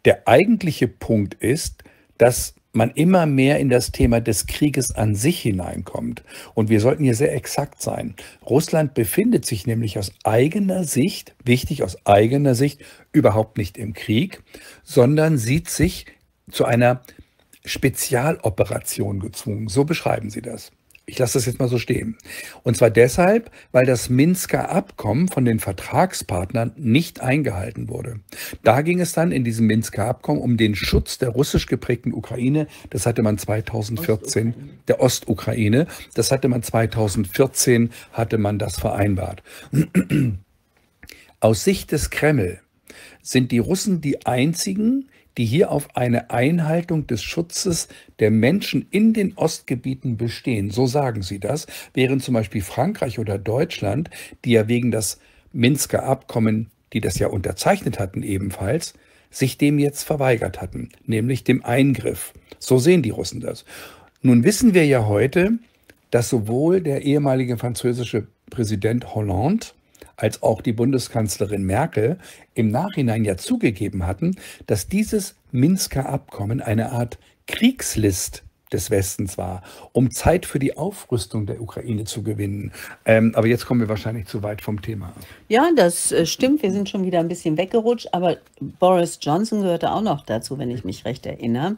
Der eigentliche Punkt ist, dass man immer mehr in das Thema des Krieges an sich hineinkommt. Und wir sollten hier sehr exakt sein. Russland befindet sich nämlich aus eigener Sicht, wichtig aus eigener Sicht, überhaupt nicht im Krieg, sondern sieht sich zu einer Spezialoperation gezwungen. So beschreiben sie das. Ich lasse das jetzt mal so stehen. Und zwar deshalb, weil das Minsker Abkommen von den Vertragspartnern nicht eingehalten wurde. Da ging es dann in diesem Minsker Abkommen um den Schutz der russisch geprägten Ukraine. Das hatte man 2014, Ostukraine. der Ostukraine. Das hatte man 2014, hatte man das vereinbart. Aus Sicht des Kreml sind die Russen die einzigen, die hier auf eine Einhaltung des Schutzes der Menschen in den Ostgebieten bestehen. So sagen sie das, während zum Beispiel Frankreich oder Deutschland, die ja wegen das Minsker Abkommen, die das ja unterzeichnet hatten ebenfalls, sich dem jetzt verweigert hatten, nämlich dem Eingriff. So sehen die Russen das. Nun wissen wir ja heute, dass sowohl der ehemalige französische Präsident Hollande als auch die Bundeskanzlerin Merkel im Nachhinein ja zugegeben hatten, dass dieses Minsker Abkommen eine Art Kriegslist des Westens war, um Zeit für die Aufrüstung der Ukraine zu gewinnen. Ähm, aber jetzt kommen wir wahrscheinlich zu weit vom Thema. Ja, das äh, stimmt. Wir sind schon wieder ein bisschen weggerutscht, aber Boris Johnson gehörte auch noch dazu, wenn ich mich recht erinnere.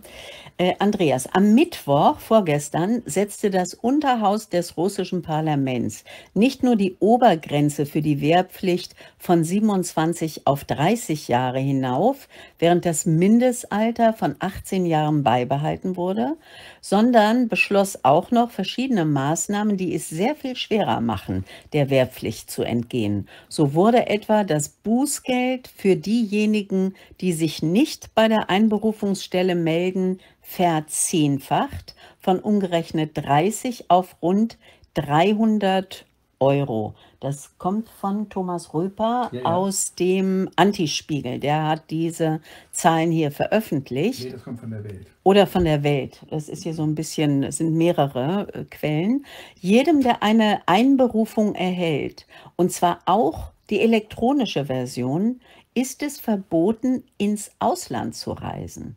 Äh, Andreas, am Mittwoch vorgestern setzte das Unterhaus des russischen Parlaments nicht nur die Obergrenze für die Wehrpflicht von 27 auf 30 Jahre hinauf, während das Mindestalter von 18 Jahren beibehalten wurde, sondern beschloss auch noch verschiedene Maßnahmen, die es sehr viel schwerer machen, der Wehrpflicht zu entgehen. So wurde etwa das Bußgeld für diejenigen, die sich nicht bei der Einberufungsstelle melden, verzehnfacht von umgerechnet 30 auf rund 300 Euro. Das kommt von Thomas Röper ja, ja. aus dem Antispiegel. Der hat diese Zahlen hier veröffentlicht. Nee, das kommt von der Welt. Oder von der Welt. Das ist hier so ein bisschen, es sind mehrere äh, Quellen. Jedem, der eine Einberufung erhält, und zwar auch die elektronische Version, ist es verboten, ins Ausland zu reisen.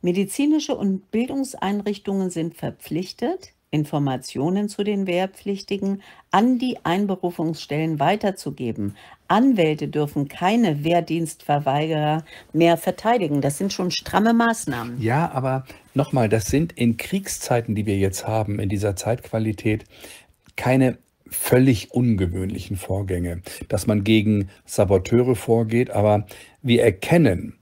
Medizinische und Bildungseinrichtungen sind verpflichtet, Informationen zu den Wehrpflichtigen an die Einberufungsstellen weiterzugeben. Anwälte dürfen keine Wehrdienstverweigerer mehr verteidigen. Das sind schon stramme Maßnahmen. Ja, aber nochmal, das sind in Kriegszeiten, die wir jetzt haben, in dieser Zeitqualität, keine völlig ungewöhnlichen Vorgänge, dass man gegen Saboteure vorgeht. Aber wir erkennen,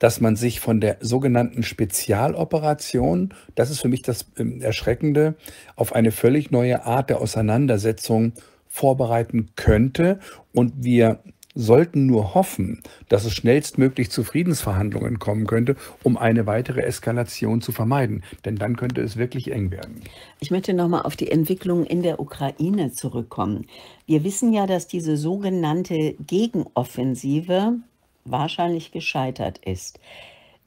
dass man sich von der sogenannten Spezialoperation, das ist für mich das ähm, Erschreckende, auf eine völlig neue Art der Auseinandersetzung vorbereiten könnte. Und wir sollten nur hoffen, dass es schnellstmöglich zu Friedensverhandlungen kommen könnte, um eine weitere Eskalation zu vermeiden. Denn dann könnte es wirklich eng werden. Ich möchte nochmal auf die Entwicklung in der Ukraine zurückkommen. Wir wissen ja, dass diese sogenannte Gegenoffensive wahrscheinlich gescheitert ist.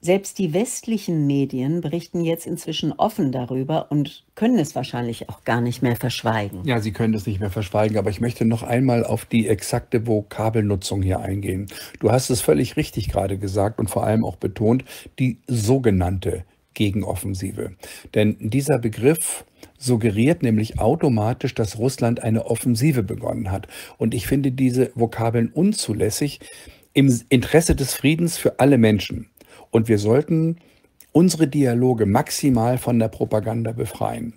Selbst die westlichen Medien berichten jetzt inzwischen offen darüber und können es wahrscheinlich auch gar nicht mehr verschweigen. Ja, sie können es nicht mehr verschweigen, aber ich möchte noch einmal auf die exakte Vokabelnutzung hier eingehen. Du hast es völlig richtig gerade gesagt und vor allem auch betont, die sogenannte Gegenoffensive. Denn dieser Begriff suggeriert nämlich automatisch, dass Russland eine Offensive begonnen hat. Und ich finde diese Vokabeln unzulässig, im Interesse des Friedens für alle Menschen. Und wir sollten unsere Dialoge maximal von der Propaganda befreien.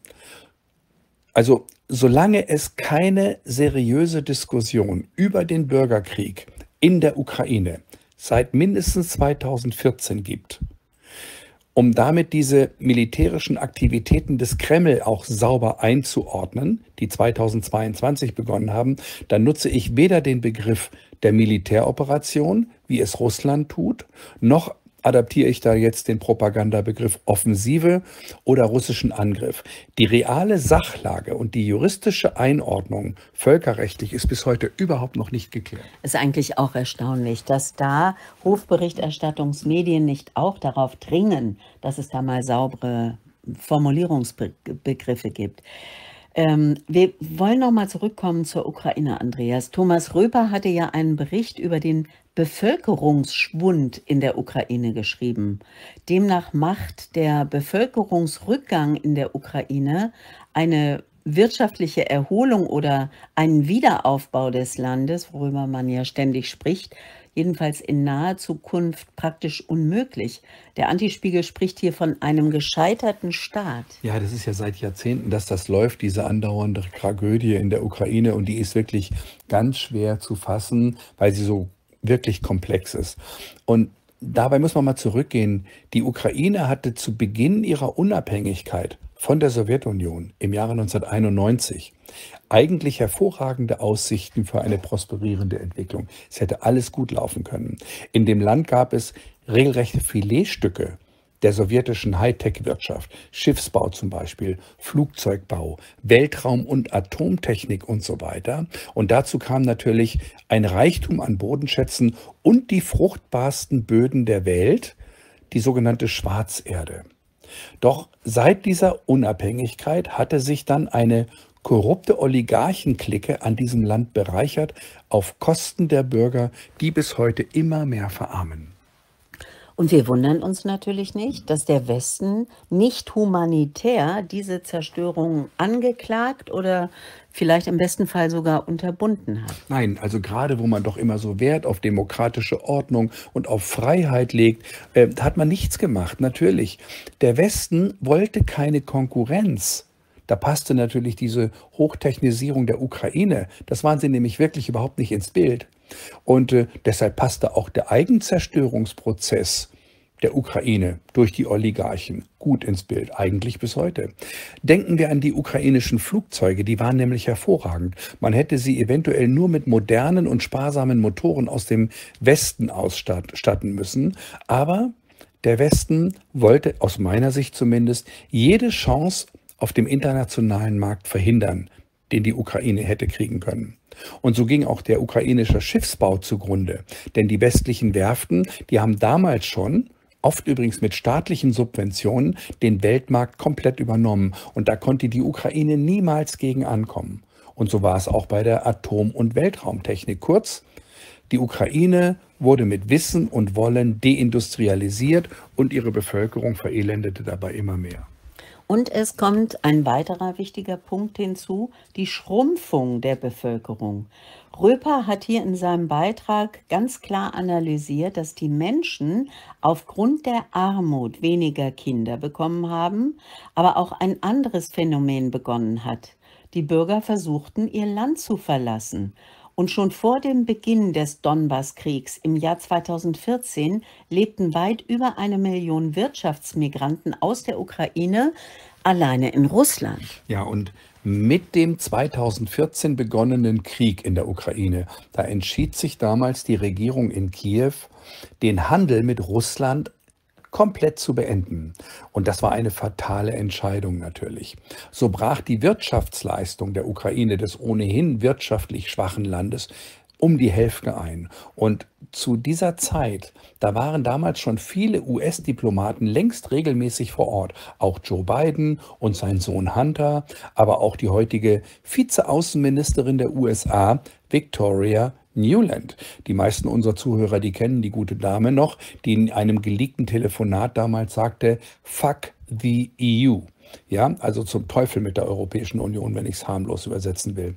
Also solange es keine seriöse Diskussion über den Bürgerkrieg in der Ukraine seit mindestens 2014 gibt, um damit diese militärischen Aktivitäten des Kreml auch sauber einzuordnen, die 2022 begonnen haben, dann nutze ich weder den Begriff der Militäroperation, wie es Russland tut, noch adaptiere ich da jetzt den Propagandabegriff Offensive oder russischen Angriff. Die reale Sachlage und die juristische Einordnung völkerrechtlich ist bis heute überhaupt noch nicht geklärt. Ist eigentlich auch erstaunlich, dass da Hofberichterstattungsmedien nicht auch darauf dringen, dass es da mal saubere Formulierungsbegriffe gibt. Ähm, wir wollen nochmal zurückkommen zur Ukraine, Andreas. Thomas Röper hatte ja einen Bericht über den Bevölkerungsschwund in der Ukraine geschrieben. Demnach macht der Bevölkerungsrückgang in der Ukraine eine wirtschaftliche Erholung oder einen Wiederaufbau des Landes, worüber man ja ständig spricht, jedenfalls in naher Zukunft praktisch unmöglich. Der Antispiegel spricht hier von einem gescheiterten Staat. Ja, das ist ja seit Jahrzehnten, dass das läuft, diese andauernde Tragödie in der Ukraine. Und die ist wirklich ganz schwer zu fassen, weil sie so wirklich komplex ist. Und dabei muss man mal zurückgehen. Die Ukraine hatte zu Beginn ihrer Unabhängigkeit von der Sowjetunion im Jahre 1991 eigentlich hervorragende Aussichten für eine prosperierende Entwicklung. Es hätte alles gut laufen können. In dem Land gab es regelrechte Filetstücke der sowjetischen Hightech-Wirtschaft, Schiffsbau zum Beispiel, Flugzeugbau, Weltraum- und Atomtechnik und so weiter. Und dazu kam natürlich ein Reichtum an Bodenschätzen und die fruchtbarsten Böden der Welt, die sogenannte Schwarzerde. Doch seit dieser Unabhängigkeit hatte sich dann eine korrupte Oligarchenklicke an diesem Land bereichert, auf Kosten der Bürger, die bis heute immer mehr verarmen. Und wir wundern uns natürlich nicht, dass der Westen nicht humanitär diese Zerstörung angeklagt oder vielleicht im besten Fall sogar unterbunden hat. Nein, also gerade wo man doch immer so Wert auf demokratische Ordnung und auf Freiheit legt, äh, hat man nichts gemacht, natürlich. Der Westen wollte keine Konkurrenz. Da passte natürlich diese Hochtechnisierung der Ukraine. Das waren sie nämlich wirklich überhaupt nicht ins Bild. Und äh, deshalb passte auch der Eigenzerstörungsprozess der Ukraine durch die Oligarchen gut ins Bild, eigentlich bis heute. Denken wir an die ukrainischen Flugzeuge, die waren nämlich hervorragend. Man hätte sie eventuell nur mit modernen und sparsamen Motoren aus dem Westen ausstatten müssen, aber der Westen wollte aus meiner Sicht zumindest jede Chance auf dem internationalen Markt verhindern, den die Ukraine hätte kriegen können. Und so ging auch der ukrainische Schiffsbau zugrunde, denn die westlichen Werften, die haben damals schon, oft übrigens mit staatlichen Subventionen, den Weltmarkt komplett übernommen und da konnte die Ukraine niemals gegen ankommen. Und so war es auch bei der Atom- und Weltraumtechnik. Kurz, die Ukraine wurde mit Wissen und Wollen deindustrialisiert und ihre Bevölkerung verelendete dabei immer mehr. Und es kommt ein weiterer wichtiger Punkt hinzu, die Schrumpfung der Bevölkerung. Röper hat hier in seinem Beitrag ganz klar analysiert, dass die Menschen aufgrund der Armut weniger Kinder bekommen haben, aber auch ein anderes Phänomen begonnen hat. Die Bürger versuchten, ihr Land zu verlassen. Und schon vor dem Beginn des Donbasskriegs im Jahr 2014 lebten weit über eine Million Wirtschaftsmigranten aus der Ukraine alleine in Russland. Ja, und mit dem 2014 begonnenen Krieg in der Ukraine, da entschied sich damals die Regierung in Kiew, den Handel mit Russland komplett zu beenden. Und das war eine fatale Entscheidung natürlich. So brach die Wirtschaftsleistung der Ukraine des ohnehin wirtschaftlich schwachen Landes um die Hälfte ein. Und zu dieser Zeit, da waren damals schon viele US-Diplomaten längst regelmäßig vor Ort, auch Joe Biden und sein Sohn Hunter, aber auch die heutige Vizeaußenministerin der USA, Victoria Newland. Die meisten unserer Zuhörer, die kennen die gute Dame noch, die in einem geleakten Telefonat damals sagte, Fuck the EU. Ja, also zum Teufel mit der Europäischen Union, wenn ich es harmlos übersetzen will.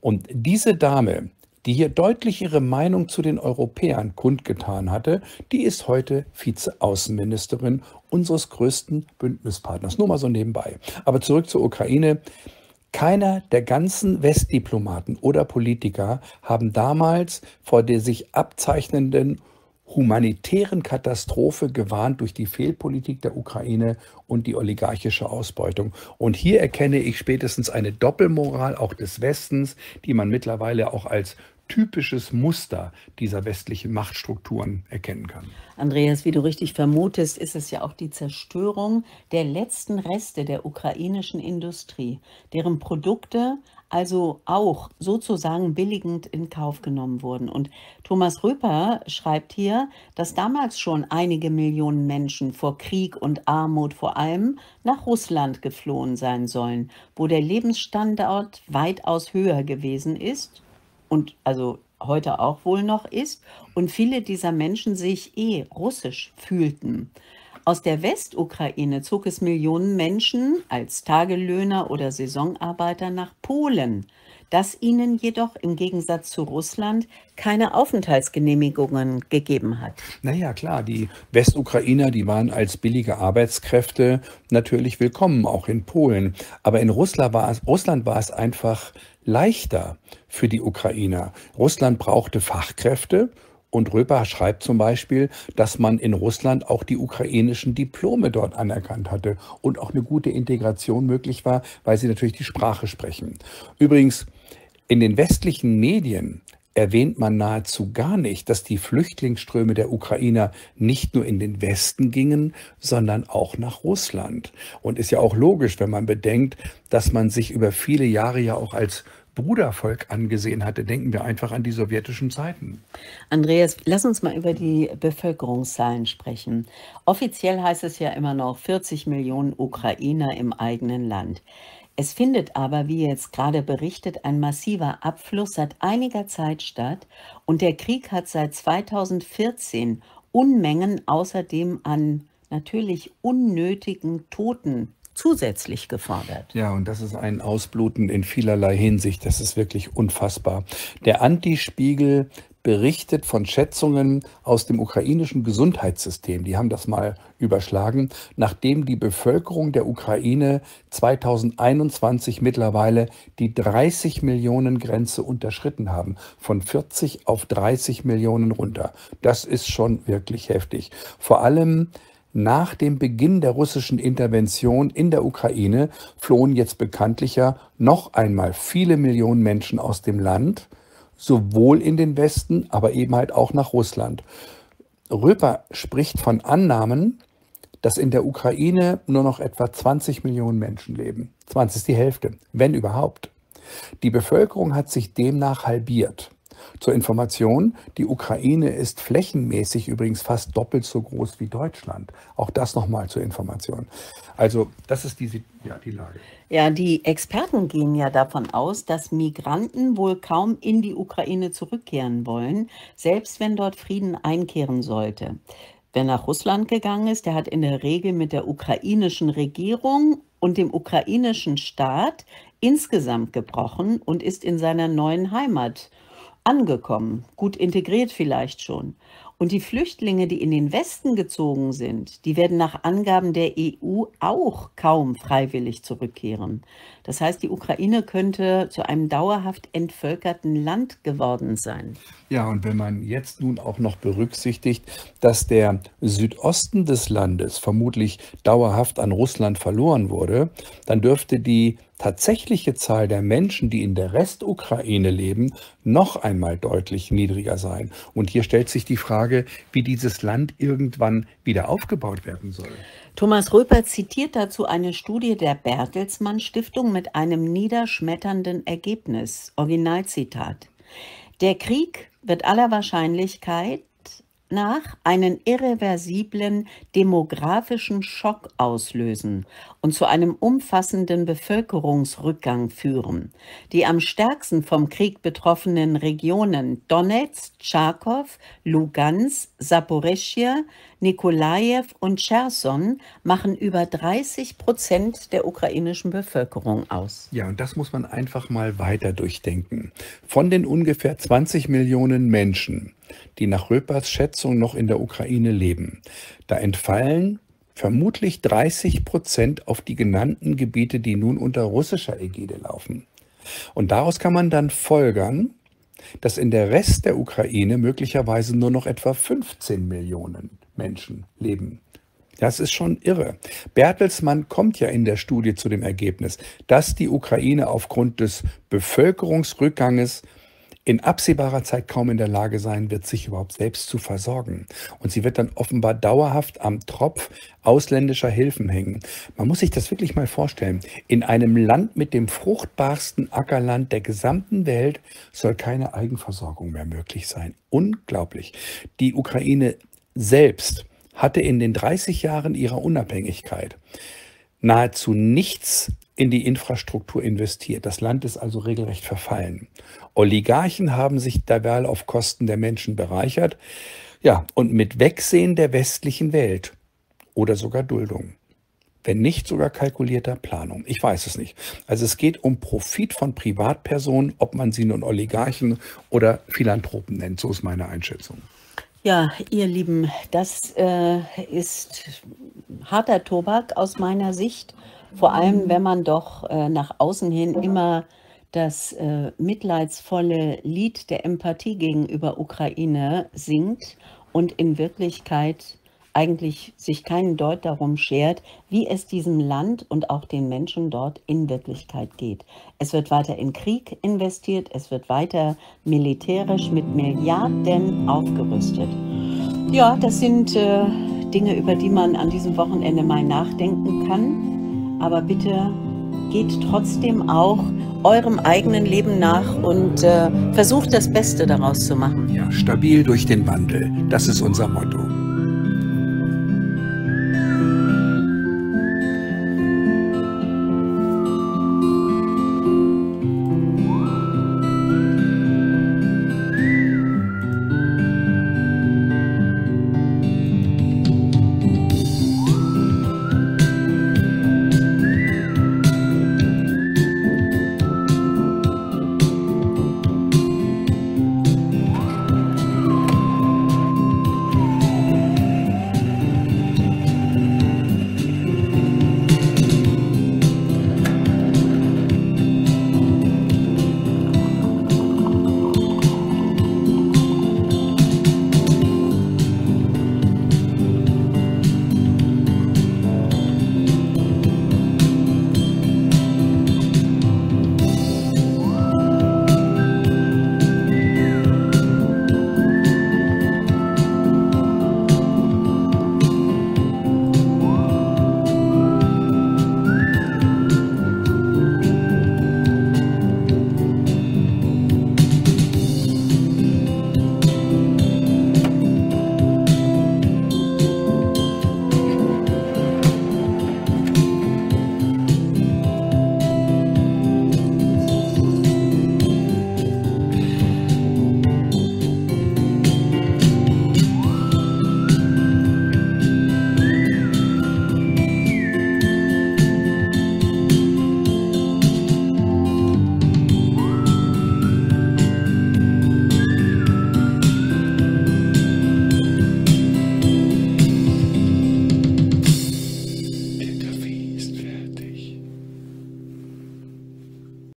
Und diese Dame, die hier deutlich ihre Meinung zu den Europäern kundgetan hatte, die ist heute Vizeaußenministerin unseres größten Bündnispartners. Nur mal so nebenbei. Aber zurück zur Ukraine. Keiner der ganzen Westdiplomaten oder Politiker haben damals vor der sich abzeichnenden humanitären Katastrophe gewarnt durch die Fehlpolitik der Ukraine und die oligarchische Ausbeutung. Und hier erkenne ich spätestens eine Doppelmoral auch des Westens, die man mittlerweile auch als typisches Muster dieser westlichen Machtstrukturen erkennen kann. Andreas, wie du richtig vermutest, ist es ja auch die Zerstörung der letzten Reste der ukrainischen Industrie, deren Produkte also auch sozusagen billigend in Kauf genommen wurden. Und Thomas Röper schreibt hier, dass damals schon einige Millionen Menschen vor Krieg und Armut vor allem nach Russland geflohen sein sollen, wo der Lebensstandard weitaus höher gewesen ist und also heute auch wohl noch ist und viele dieser Menschen sich eh russisch fühlten. Aus der Westukraine zog es Millionen Menschen als Tagelöhner oder Saisonarbeiter nach Polen, das ihnen jedoch im Gegensatz zu Russland keine Aufenthaltsgenehmigungen gegeben hat. Naja, klar, die Westukrainer, die waren als billige Arbeitskräfte natürlich willkommen, auch in Polen. Aber in Russland war es, Russland war es einfach leichter für die Ukrainer. Russland brauchte Fachkräfte und Röper schreibt zum Beispiel, dass man in Russland auch die ukrainischen Diplome dort anerkannt hatte und auch eine gute Integration möglich war, weil sie natürlich die Sprache sprechen. Übrigens, in den westlichen Medien erwähnt man nahezu gar nicht, dass die Flüchtlingsströme der Ukrainer nicht nur in den Westen gingen, sondern auch nach Russland. Und ist ja auch logisch, wenn man bedenkt, dass man sich über viele Jahre ja auch als Brudervolk angesehen hatte. Denken wir einfach an die sowjetischen Zeiten. Andreas, lass uns mal über die Bevölkerungszahlen sprechen. Offiziell heißt es ja immer noch 40 Millionen Ukrainer im eigenen Land. Es findet aber, wie jetzt gerade berichtet, ein massiver Abfluss seit einiger Zeit statt und der Krieg hat seit 2014 Unmengen außerdem an natürlich unnötigen Toten zusätzlich gefordert. Ja, und das ist ein Ausbluten in vielerlei Hinsicht. Das ist wirklich unfassbar. Der Antispiegel berichtet von Schätzungen aus dem ukrainischen Gesundheitssystem. Die haben das mal überschlagen, nachdem die Bevölkerung der Ukraine 2021 mittlerweile die 30 Millionen Grenze unterschritten haben, von 40 auf 30 Millionen runter. Das ist schon wirklich heftig. Vor allem nach dem Beginn der russischen Intervention in der Ukraine flohen jetzt bekanntlicher noch einmal viele Millionen Menschen aus dem Land sowohl in den Westen, aber eben halt auch nach Russland. Röper spricht von Annahmen, dass in der Ukraine nur noch etwa 20 Millionen Menschen leben. 20 ist die Hälfte, wenn überhaupt. Die Bevölkerung hat sich demnach halbiert. Zur Information, die Ukraine ist flächenmäßig übrigens fast doppelt so groß wie Deutschland. Auch das nochmal zur Information. Also das ist die, ja, die Lage. Ja, die Experten gehen ja davon aus, dass Migranten wohl kaum in die Ukraine zurückkehren wollen, selbst wenn dort Frieden einkehren sollte. Wer nach Russland gegangen ist, der hat in der Regel mit der ukrainischen Regierung und dem ukrainischen Staat insgesamt gebrochen und ist in seiner neuen Heimat angekommen, gut integriert vielleicht schon. Und die Flüchtlinge, die in den Westen gezogen sind, die werden nach Angaben der EU auch kaum freiwillig zurückkehren. Das heißt, die Ukraine könnte zu einem dauerhaft entvölkerten Land geworden sein. Ja, und wenn man jetzt nun auch noch berücksichtigt, dass der Südosten des Landes vermutlich dauerhaft an Russland verloren wurde, dann dürfte die tatsächliche Zahl der Menschen, die in der Restukraine leben, noch einmal deutlich niedriger sein. Und hier stellt sich die Frage, Frage, wie dieses Land irgendwann wieder aufgebaut werden soll. Thomas Röper zitiert dazu eine Studie der Bertelsmann Stiftung mit einem niederschmetternden Ergebnis. Originalzitat. Der Krieg wird aller Wahrscheinlichkeit nach einen irreversiblen demografischen Schock auslösen und zu einem umfassenden Bevölkerungsrückgang führen. Die am stärksten vom Krieg betroffenen Regionen Donetsk, Tscharkow, Lugansk, Saporischschja, Nikolajew und Cherson machen über 30 Prozent der ukrainischen Bevölkerung aus. Ja, und das muss man einfach mal weiter durchdenken. Von den ungefähr 20 Millionen Menschen, die nach Röpers Schätzung noch in der Ukraine leben. Da entfallen vermutlich 30 Prozent auf die genannten Gebiete, die nun unter russischer Ägide laufen. Und daraus kann man dann folgern, dass in der Rest der Ukraine möglicherweise nur noch etwa 15 Millionen Menschen leben. Das ist schon irre. Bertelsmann kommt ja in der Studie zu dem Ergebnis, dass die Ukraine aufgrund des Bevölkerungsrückganges in absehbarer Zeit kaum in der Lage sein wird, sich überhaupt selbst zu versorgen. Und sie wird dann offenbar dauerhaft am Tropf ausländischer Hilfen hängen. Man muss sich das wirklich mal vorstellen. In einem Land mit dem fruchtbarsten Ackerland der gesamten Welt soll keine Eigenversorgung mehr möglich sein. Unglaublich. Die Ukraine selbst hatte in den 30 Jahren ihrer Unabhängigkeit nahezu nichts in die Infrastruktur investiert. Das Land ist also regelrecht verfallen. Oligarchen haben sich dabei auf Kosten der Menschen bereichert. Ja, und mit Wegsehen der westlichen Welt oder sogar Duldung. Wenn nicht sogar kalkulierter Planung. Ich weiß es nicht. Also es geht um Profit von Privatpersonen, ob man sie nun Oligarchen oder Philanthropen nennt. So ist meine Einschätzung. Ja, ihr Lieben, das äh, ist harter Tobak aus meiner Sicht. Vor allem, wenn man doch äh, nach außen hin mhm. immer das äh, mitleidsvolle Lied der Empathie gegenüber Ukraine singt und in Wirklichkeit eigentlich sich keinen Deut darum schert, wie es diesem Land und auch den Menschen dort in Wirklichkeit geht. Es wird weiter in Krieg investiert, es wird weiter militärisch mit Milliarden aufgerüstet. Ja, das sind äh, Dinge, über die man an diesem Wochenende mal nachdenken kann aber bitte geht trotzdem auch eurem eigenen Leben nach und äh, versucht das Beste daraus zu machen. Ja, stabil durch den Wandel, das ist unser Motto.